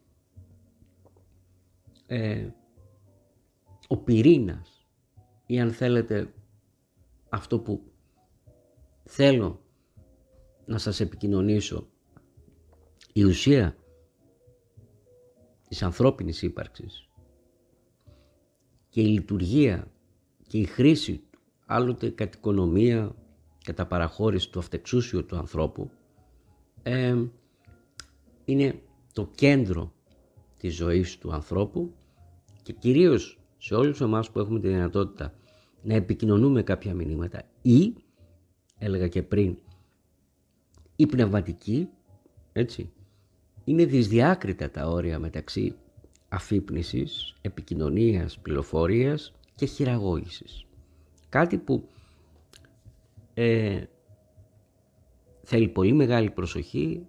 ε, ο πυρήνας ή αν θέλετε αυτό που θέλω να σας επικοινωνήσω η ουσία της ανθρώπινης ύπαρξης και η λειτουργία και η χρήση του άλλοτε κατοικονομία κατά παραχώρηση του αυτεξούσιου του ανθρώπου είναι το κέντρο της ζωής του ανθρώπου και κυρίως σε όλους εμάς που έχουμε τη δυνατότητα να επικοινωνούμε κάποια μηνύματα ή, έλεγα και πριν, η πνευματική, έτσι, είναι δυσδιάκριτα τα όρια μεταξύ αφύπνισης, επικοινωνίας, πληροφορίας και χειραγώγησης. Κάτι που ε, θέλει πολύ μεγάλη προσοχή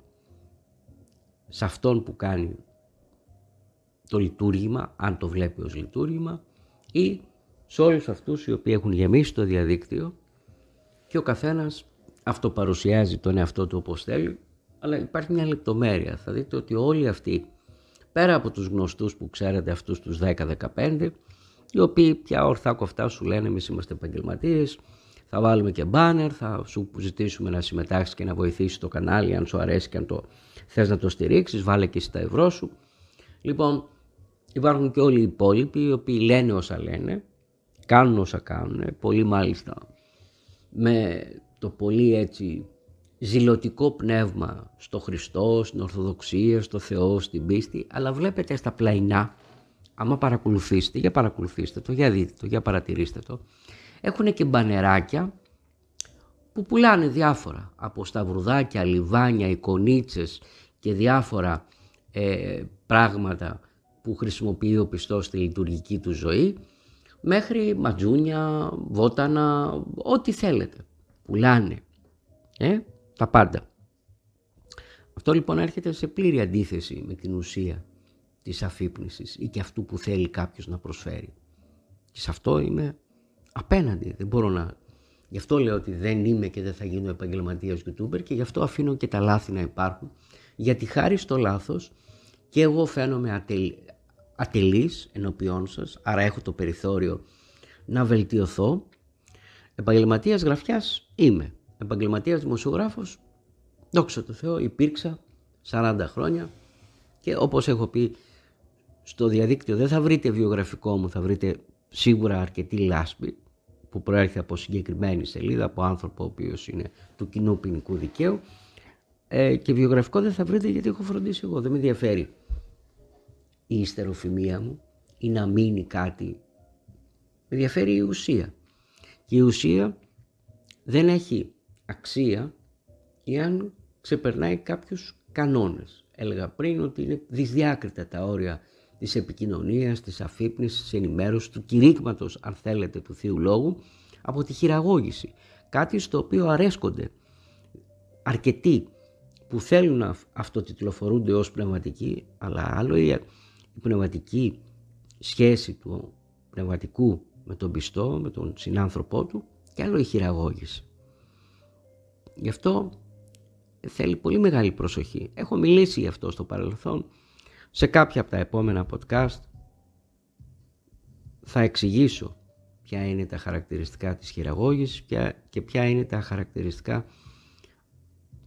σε αυτόν που κάνει το λειτουργήμα, αν το βλέπει ως λειτουργήμα, ή σε όλους αυτούς οι οποίοι έχουν γεμίσει το διαδίκτυο και ο καθένας αυτοπαρουσιάζει τον εαυτό του όπως θέλει, αλλά υπάρχει μια λεπτομέρεια. Θα δείτε ότι όλοι αυτοί, πέρα από τους γνωστούς που ξέρετε αυτούς τους 10-15, οι οποίοι πια ορθά κοφτά σου λένε εμείς είμαστε επαγγελματίες, θα βάλουμε και banner, θα σου ζητήσουμε να συμμετάξεις και να βοηθήσεις το κανάλι αν σου αρέσει και αν το θες να το στηρίξεις, βάλε και στα ευρώ σου. Λοιπόν, υπάρχουν και όλοι οι υπόλοιποι οι οποίοι λένε όσα λένε, κάνουν όσα κάνουν, πολύ μάλιστα με το πολύ έτσι ζηλωτικό πνεύμα στο Χριστό, στην Ορθοδοξία, στο Θεό, στην πίστη, αλλά βλέπετε στα πλαϊνά, άμα παρακολουθήσετε, για παρακολουθήστε το, για δείτε το, για παρατηρήστε το, έχουν και μπανεράκια που πουλάνε διάφορα από σταυρουδάκια, λιβάνια, εικονίτσες και διάφορα ε, πράγματα που χρησιμοποιεί ο πιστός στη λειτουργική του ζωή μέχρι ματζούνια, βότανα, ό,τι θέλετε. Πουλάνε. Ε, τα πάντα. Αυτό λοιπόν έρχεται σε πλήρη αντίθεση με την ουσία της αφύπνισης ή και αυτού που θέλει κάποιος να προσφέρει. Και σε αυτό είμαι απέναντι. Δεν μπορώ να... Γι' αυτό λέω ότι δεν είμαι και δεν θα γίνω επαγγελματίας YouTuber και γι' αυτό αφήνω και τα λάθη να υπάρχουν. Γιατί χάρη στο λάθος και εγώ φαίνομαι ατελ... ατελής ενώπιόν σας, άρα έχω το περιθώριο να βελτιωθώ. Επαγγελματίας γραφιάς είμαι. Επαγγελματίας δημοσιογράφος, δόξα του θέο υπήρξα 40 χρόνια και όπως έχω πει στο διαδίκτυο δεν θα βρείτε βιογραφικό μου, θα βρείτε σίγουρα αρκετή λάσπη που προέρχεται από συγκεκριμένη σελίδα, από άνθρωπο ο οποίος είναι του κοινού ποινικού δικαίου ε, και βιογραφικό δεν θα βρείτε γιατί έχω φροντίσει εγώ, δεν με ενδιαφέρει η ιστεροφημία μου ή να μείνει κάτι. Με ενδιαφέρει η ουσία. Και η ουσία δεν έχει αξία εάν ξεπερνάει κάποιους κανόνες. Έλεγα πριν ότι είναι δυσδιάκριτα τα όρια της επικοινωνίας, της αφύπνισης, της ενημέρωσης, του κηρύγματος αν θέλετε του Θείου Λόγου από τη χειραγώγηση. Κάτι στο οποίο αρέσκονται αρκετοί που θέλουν να αυτοτιτλοφορούνται ως πνευματικοί αλλά άλλο η πνευματική σχέση του πνευματικού με τον πιστό, με τον συνάνθρωπό του και άλλο η χειραγώγηση. Γι' αυτό θέλει πολύ μεγάλη προσοχή. Έχω μιλήσει γι' αυτό στο παρελθόν σε κάποια από τα επόμενα podcast θα εξηγήσω ποια είναι τα χαρακτηριστικά της χειραγώγησης και ποια είναι τα χαρακτηριστικά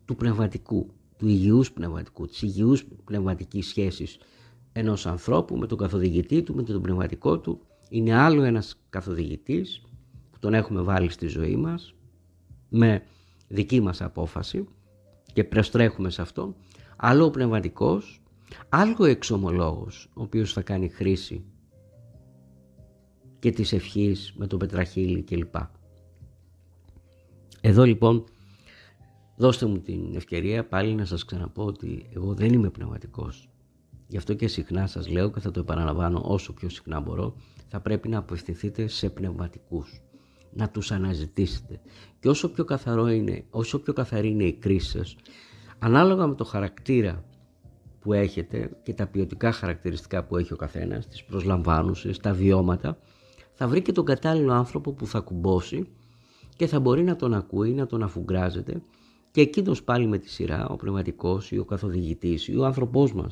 του πνευματικού, του υγιούς πνευματικού, της υγιούς πνευματικής σχέσης ενός ανθρώπου με τον καθοδηγητή του, με τον πνευματικό του. Είναι άλλο ένας καθοδηγητής που τον έχουμε βάλει στη ζωή μας με δική μας απόφαση και προστρέχουμε σε αυτό. Άλλο ο πνευματικός άλλο εξομολόγος ο οποίος θα κάνει χρήση και της ευχής με τον πετραχύλι κλπ. Εδώ λοιπόν δώστε μου την ευκαιρία πάλι να σας ξαναπώ ότι εγώ δεν είμαι πνευματικός. Γι' αυτό και συχνά σας λέω και θα το επαναλαμβάνω όσο πιο συχνά μπορώ θα πρέπει να απευθυνθείτε σε πνευματικούς να τους αναζητήσετε και όσο πιο καθαρό είναι, όσο πιο καθαρή είναι η κρίση σας, ανάλογα με το χαρακτήρα που έχετε και τα ποιοτικά χαρακτηριστικά που έχει ο καθένας, τις προσλαμβάνουσες, τα βιώματα, θα βρει και τον κατάλληλο άνθρωπο που θα κουμπώσει και θα μπορεί να τον ακούει, να τον αφουγκράζεται και εκείνος πάλι με τη σειρά, ο πνευματικός ή ο καθοδηγητής ή ο ανθρωπό μας,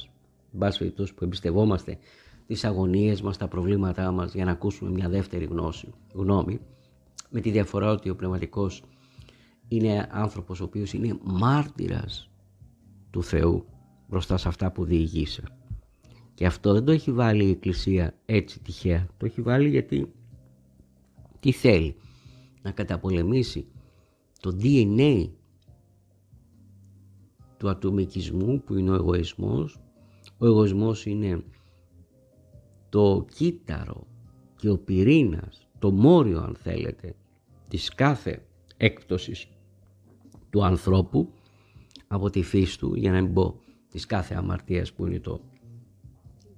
εν πάση περιπτώσει που εμπιστευόμαστε τις αγωνίες μας, τα προβλήματά μας για να ακούσουμε μια δεύτερη γνώση, γνώμη, με τη διαφορά ότι ο πνευματικός είναι άνθρωπος ο οποίος είναι μάρτυρας του Θεού μπροστά σε αυτά που διηγήσα Και αυτό δεν το έχει βάλει η Εκκλησία έτσι τυχαία. Το έχει βάλει γιατί τι θέλει. Να καταπολεμήσει το DNA του ατομικισμού που είναι ο εγωισμός. Ο εγωισμός είναι το κύτταρο και ο πυρήνας, το μόριο αν θέλετε, της κάθε έκπτωσης του ανθρώπου από τη φύση του, για να μην πω της κάθε αμαρτίας που είναι το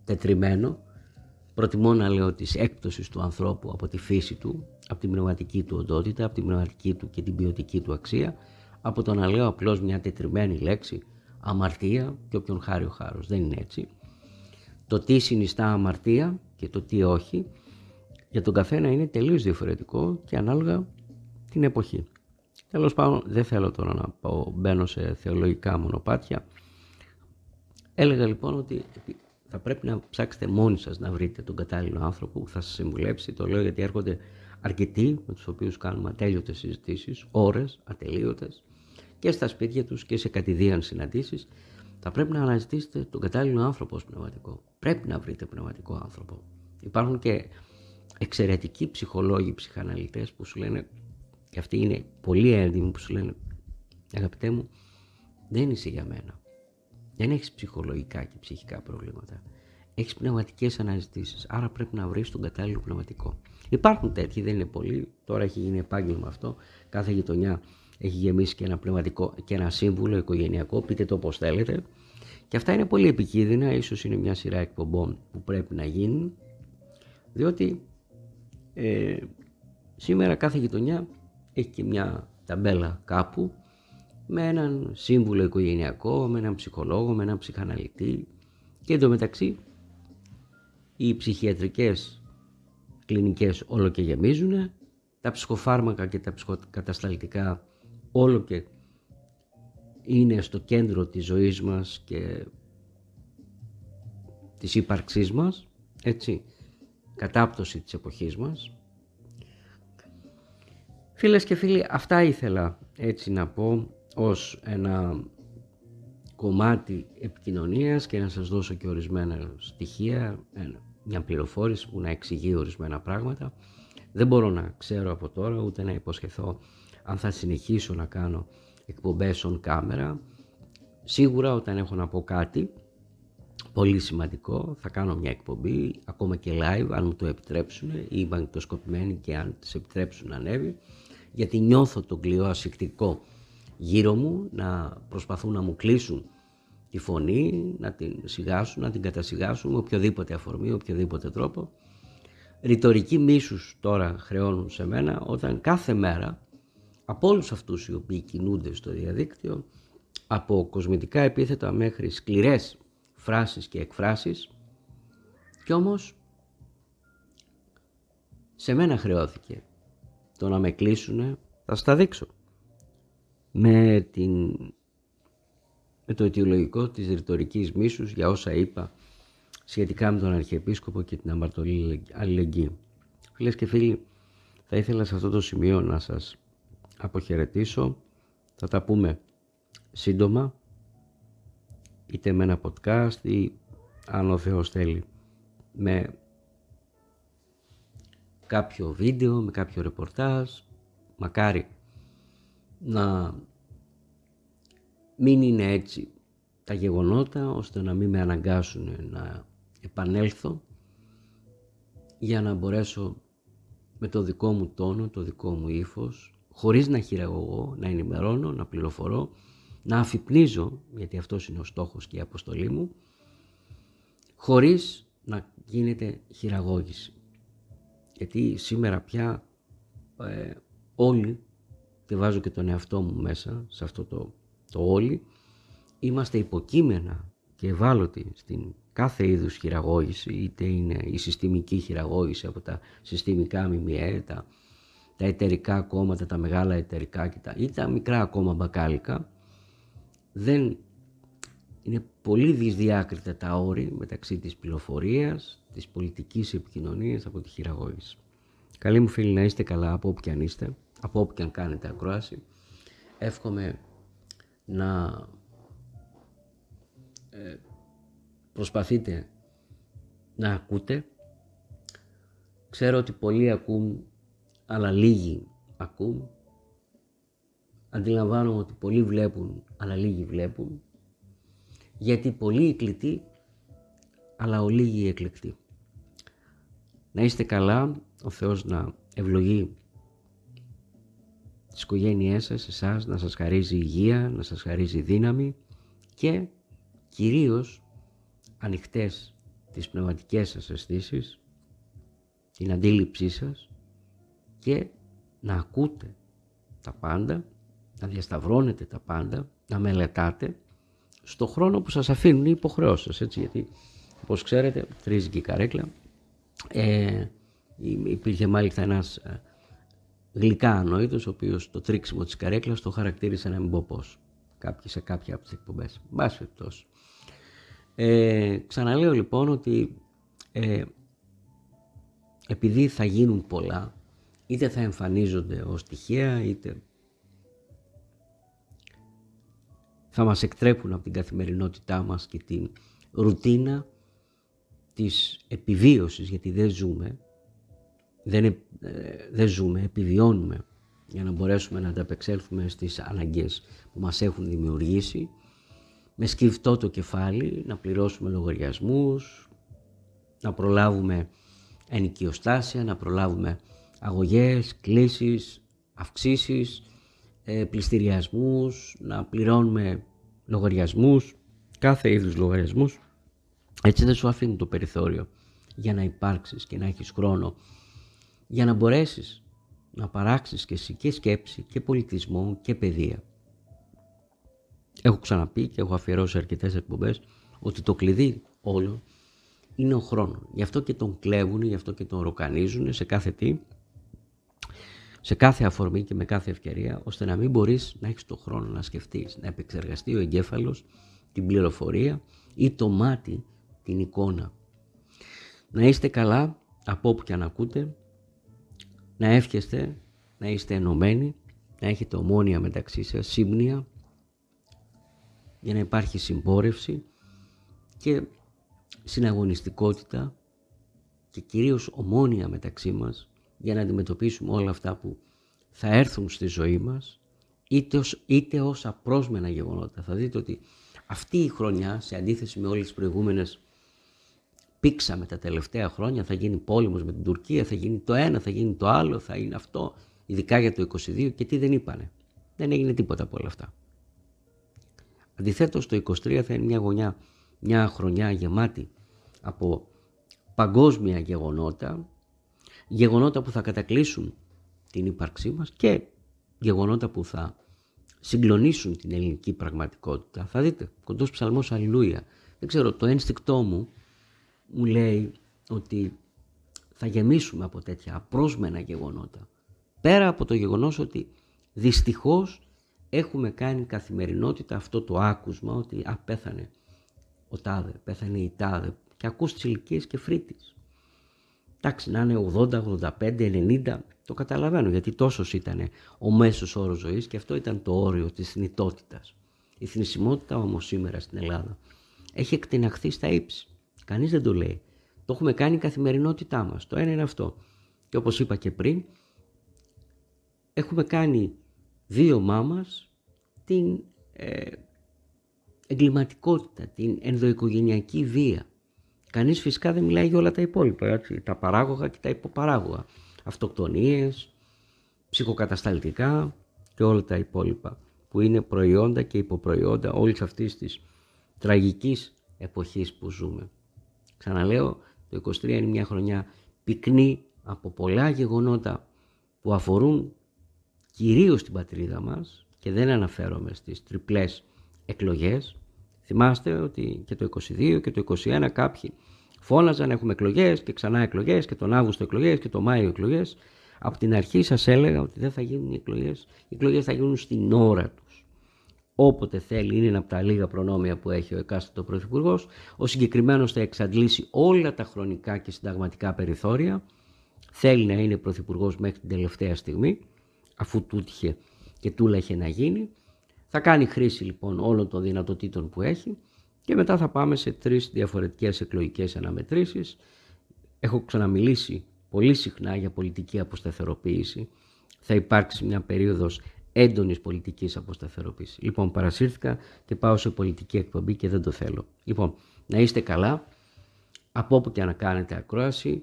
τετριμένο. Προτιμώ να λέω της έκπτωσης του ανθρώπου από τη φύση του, από την πνευματική του οντότητα, από την πνευματική του και την ποιοτική του αξία, από το να λέω απλώς μια τετριμένη λέξη αμαρτία και όποιον χάρη ο χάρος. Δεν είναι έτσι. Το τι συνιστά αμαρτία και το τι όχι για τον καθένα είναι τελείως διαφορετικό και ανάλογα την εποχή. Τέλος πάντων δεν θέλω τώρα να πω, μπαίνω σε θεολογικά μονοπάτια Έλεγα λοιπόν ότι θα πρέπει να ψάξετε μόνοι σας να βρείτε τον κατάλληλο άνθρωπο που θα σας συμβουλέψει. Το λέω γιατί έρχονται αρκετοί με τους οποίους κάνουμε ατέλειωτες συζητήσεις, ώρες, ατελείωτες και στα σπίτια τους και σε κατηδίαν συναντήσεις. Θα πρέπει να αναζητήσετε τον κατάλληλο άνθρωπο ως πνευματικό. Πρέπει να βρείτε πνευματικό άνθρωπο. Υπάρχουν και εξαιρετικοί ψυχολόγοι, ψυχαναλυτές που σου λένε, και αυτοί είναι πολύ έντιμοι που σου λένε, αγαπητέ μου, δεν είσαι για μένα. Δεν έχεις ψυχολογικά και ψυχικά προβλήματα. Έχεις πνευματικές αναζητήσεις, άρα πρέπει να βρεις τον κατάλληλο πνευματικό. Υπάρχουν τέτοιοι, δεν είναι πολλοί, τώρα έχει γίνει επάγγελμα αυτό, κάθε γειτονιά έχει γεμίσει και ένα πνευματικό και ένα σύμβουλο οικογενειακό, πείτε το όπως θέλετε. Και αυτά είναι πολύ επικίνδυνα, ίσως είναι μια σειρά εκπομπών που πρέπει να γίνουν, διότι ε, σήμερα κάθε γειτονιά έχει και μια ταμπέλα κάπου με έναν σύμβουλο οικογενειακό, με έναν ψυχολόγο, με έναν ψυχαναλυτή και εντωμεταξύ οι ψυχιατρικές κλινικές όλο και γεμίζουν, τα ψυχοφάρμακα και τα ψυχοκατασταλτικά όλο και είναι στο κέντρο της ζωής μας και της ύπαρξής μας, έτσι, κατάπτωση της εποχής μας. Φίλες και φίλοι, αυτά ήθελα έτσι να πω ως ένα κομμάτι επικοινωνίας και να σας δώσω και ορισμένα στοιχεία, μια πληροφόρηση που να εξηγεί ορισμένα πράγματα. Δεν μπορώ να ξέρω από τώρα ούτε να υποσχεθώ αν θα συνεχίσω να κάνω εκπομπές on camera. Σίγουρα όταν έχω να πω κάτι πολύ σημαντικό θα κάνω μια εκπομπή ακόμα και live αν μου το επιτρέψουν ή μαγνητοσκοπημένη και αν τις επιτρέψουν να ανέβει γιατί νιώθω τον κλειό ασυκτικό γύρω μου να προσπαθούν να μου κλείσουν τη φωνή, να την σιγάσουν, να την κατασυγάσουν με οποιοδήποτε αφορμή, οποιοδήποτε τρόπο. ρητορικοί μίσους τώρα χρεώνουν σε μένα όταν κάθε μέρα από όλους αυτούς οι οποίοι κινούνται στο διαδίκτυο από κοσμητικά επίθετα μέχρι σκληρές φράσεις και εκφράσεις κι όμως σε μένα χρεώθηκε το να με κλείσουν θα στα δείξω με, την, το αιτιολογικό της ρητορικής μίσους για όσα είπα σχετικά με τον Αρχιεπίσκοπο και την αμαρτωλή αλληλεγγύη. Φίλες και φίλοι, θα ήθελα σε αυτό το σημείο να σας αποχαιρετήσω. Θα τα πούμε σύντομα, είτε με ένα podcast ή αν ο Θεός θέλει με κάποιο βίντεο, με κάποιο ρεπορτάζ, μακάρι να μην είναι έτσι τα γεγονότα ώστε να μην με αναγκάσουν να επανέλθω για να μπορέσω με το δικό μου τόνο, το δικό μου ύφος, χωρίς να χειραγωγώ, να ενημερώνω, να πληροφορώ, να αφυπνίζω, γιατί αυτός είναι ο στόχος και η αποστολή μου, χωρίς να γίνεται χειραγώγηση. Γιατί σήμερα πια ε, όλοι, και βάζω και τον εαυτό μου μέσα σε αυτό το το όλοι, είμαστε υποκείμενα και ευάλωτοι στην κάθε είδους χειραγώγηση, είτε είναι η συστημική χειραγώγηση από τα συστημικά μιμιέ τα, τα εταιρικά κόμματα, τα μεγάλα εταιρικά και τα, ή τα μικρά ακόμα μπακάλικα, δεν είναι πολύ δυσδιάκριτα τα όρη μεταξύ της πληροφορίας, της πολιτικής επικοινωνίας από τη χειραγώγηση. Καλή μου φιλή να είστε καλά από όπου και αν είστε, από όπου και αν κάνετε ακρόαση. Εύχομαι να ε, προσπαθείτε να ακούτε. Ξέρω ότι πολλοί ακούν, αλλά λίγοι ακούν. Αντιλαμβάνω ότι πολλοί βλέπουν, αλλά λίγοι βλέπουν. Γιατί πολλοί εκλητοί, αλλά ο εκλεκτοί. Να είστε καλά, ο Θεός να ευλογεί τις οικογένειές σας, εσάς, να σας χαρίζει υγεία, να σας χαρίζει δύναμη και κυρίως ανοιχτές τις πνευματικές σας αισθήσεις, την αντίληψή σας και να ακούτε τα πάντα, να διασταυρώνετε τα πάντα, να μελετάτε στο χρόνο που σας αφήνουν οι υποχρεώσεις σας, έτσι, γιατί όπως ξέρετε, τρίζει και η καρέκλα, ε, υπήρχε μάλιστα ένας ε, γλυκά ανόητος, ο οποίος το τρίξιμο της καρέκλας το χαρακτήρισε ένα μποπός κάποιοι σε κάποια από τις εκπομπές. Μπάς ε, Ξαναλέω λοιπόν ότι ε, επειδή θα γίνουν πολλά, είτε θα εμφανίζονται ως τυχαία, είτε θα μας εκτρέπουν από την καθημερινότητά μας και την ρουτίνα της επιβίωσης, γιατί δεν ζούμε, ε, δεν, ζούμε, επιβιώνουμε για να μπορέσουμε να ανταπεξέλθουμε στις αναγκές που μας έχουν δημιουργήσει με σκυφτό το κεφάλι, να πληρώσουμε λογαριασμούς, να προλάβουμε ενοικιοστάσια, να προλάβουμε αγωγές, κλήσεις, αυξήσεις, ε, πληστηριασμούς, να πληρώνουμε λογαριασμούς, κάθε είδους λογαριασμούς. Έτσι δεν σου αφήνει το περιθώριο για να υπάρξεις και να έχεις χρόνο για να μπορέσεις να παράξεις και εσύ και σκέψη και πολιτισμό και παιδεία. Έχω ξαναπεί και έχω αφιερώσει αρκετές εκπομπές ότι το κλειδί όλο είναι ο χρόνος. Γι' αυτό και τον κλέβουν, γι' αυτό και τον ροκανίζουν σε κάθε τι, σε κάθε αφορμή και με κάθε ευκαιρία, ώστε να μην μπορείς να έχεις το χρόνο να σκεφτείς, να επεξεργαστεί ο εγκέφαλος την πληροφορία ή το μάτι την εικόνα. Να είστε καλά από όπου και αν ακούτε, να εύχεστε, να είστε ενωμένοι, να έχετε ομόνια μεταξύ σας, σύμνια, για να υπάρχει συμπόρευση και συναγωνιστικότητα και κυρίως ομόνια μεταξύ μας για να αντιμετωπίσουμε όλα αυτά που θα έρθουν στη ζωή μας είτε ως, είτε ως απρόσμενα γεγονότα. Θα δείτε ότι αυτή η χρονιά, σε αντίθεση με όλες τις προηγούμενες πήξαμε τα τελευταία χρόνια, θα γίνει πόλεμος με την Τουρκία, θα γίνει το ένα, θα γίνει το άλλο, θα είναι αυτό, ειδικά για το 22 και τι δεν είπανε. Δεν έγινε τίποτα από όλα αυτά. Αντιθέτως το 23 θα είναι μια γωνιά, μια χρονιά γεμάτη από παγκόσμια γεγονότα, γεγονότα που θα κατακλείσουν την ύπαρξή μας και γεγονότα που θα συγκλονίσουν την ελληνική πραγματικότητα. Θα δείτε, κοντός ψαλμός Αλληλούια. Δεν ξέρω, το ένστικτό μου μου λέει ότι θα γεμίσουμε από τέτοια απρόσμενα γεγονότα. Πέρα από το γεγονός ότι δυστυχώς έχουμε κάνει καθημερινότητα αυτό το άκουσμα ότι α, πέθανε ο τάδε, πέθανε η τάδε και ακούς τις ηλικίες και φρύτης. Εντάξει, να είναι 80, 85, 90, το καταλαβαίνω γιατί τόσος ήταν ο μέσος όρος ζωής και αυτό ήταν το όριο της θνητότητας. Η θνησιμότητα όμως σήμερα στην Ελλάδα έχει εκτεναχθεί στα ύψη. Κανείς δεν το λέει. Το έχουμε κάνει η καθημερινότητά μας. Το ένα είναι αυτό. Και όπως είπα και πριν, έχουμε κάνει δύο μάμας την ε, εγκληματικότητα, την ενδοοικογενειακή βία. Κανείς φυσικά δεν μιλάει για όλα τα υπόλοιπα, έτσι, τα παράγωγα και τα υποπαράγωγα. Αυτοκτονίες, ψυχοκατασταλτικά και όλα τα υπόλοιπα που είναι προϊόντα και υποπροϊόντα όλης αυτής της τραγικής εποχής που ζούμε. Ξαναλέω, το 23 είναι μια χρονιά πυκνή από πολλά γεγονότα που αφορούν κυρίως την πατρίδα μας και δεν αναφέρομαι στις τριπλές εκλογές. Θυμάστε ότι και το 22 και το 21 κάποιοι φώναζαν έχουμε εκλογές και ξανά εκλογές και τον Αύγουστο εκλογές και τον Μάιο εκλογές. Από την αρχή σας έλεγα ότι δεν θα γίνουν οι εκλογές, οι εκλογές θα γίνουν στην ώρα του όποτε θέλει, είναι ένα από τα λίγα προνόμια που έχει ο εκάστοτε Πρωθυπουργός. Ο συγκεκριμένος θα εξαντλήσει όλα τα χρονικά και συνταγματικά περιθώρια. Θέλει να είναι Πρωθυπουργός μέχρι την τελευταία στιγμή, αφού τούτυχε και τούλα είχε να γίνει. Θα κάνει χρήση λοιπόν όλων των δυνατοτήτων που έχει και μετά θα πάμε σε τρεις διαφορετικές εκλογικές αναμετρήσεις. Έχω ξαναμιλήσει πολύ συχνά για πολιτική αποσταθεροποίηση. Θα υπάρξει μια περίοδος έντονης πολιτικής αποσταθεροποίησης. Λοιπόν, παρασύρθηκα και πάω σε πολιτική εκπομπή και δεν το θέλω. Λοιπόν, να είστε καλά. Από όπου και να κάνετε ακρόαση.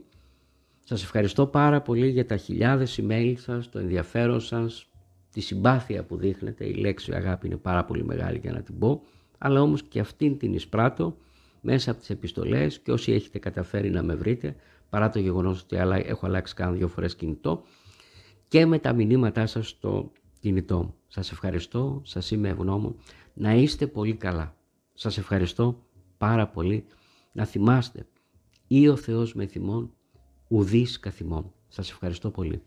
Σας ευχαριστώ πάρα πολύ για τα χιλιάδες email σας, το ενδιαφέρον σας, τη συμπάθεια που δείχνετε. Η λέξη αγάπη είναι πάρα πολύ μεγάλη για να την πω. Αλλά όμως και αυτήν την εισπράττω μέσα από τις επιστολές και όσοι έχετε καταφέρει να με βρείτε, παρά το γεγονός ότι έχω αλλάξει κάνα δύο φορές κινητό, και με τα μηνύματά σας στο κινητό Σας ευχαριστώ, σας είμαι ευγνώμων. Να είστε πολύ καλά. Σας ευχαριστώ πάρα πολύ. Να θυμάστε, ή ο Θεός με θυμών, ουδής καθημών. Σας ευχαριστώ πολύ.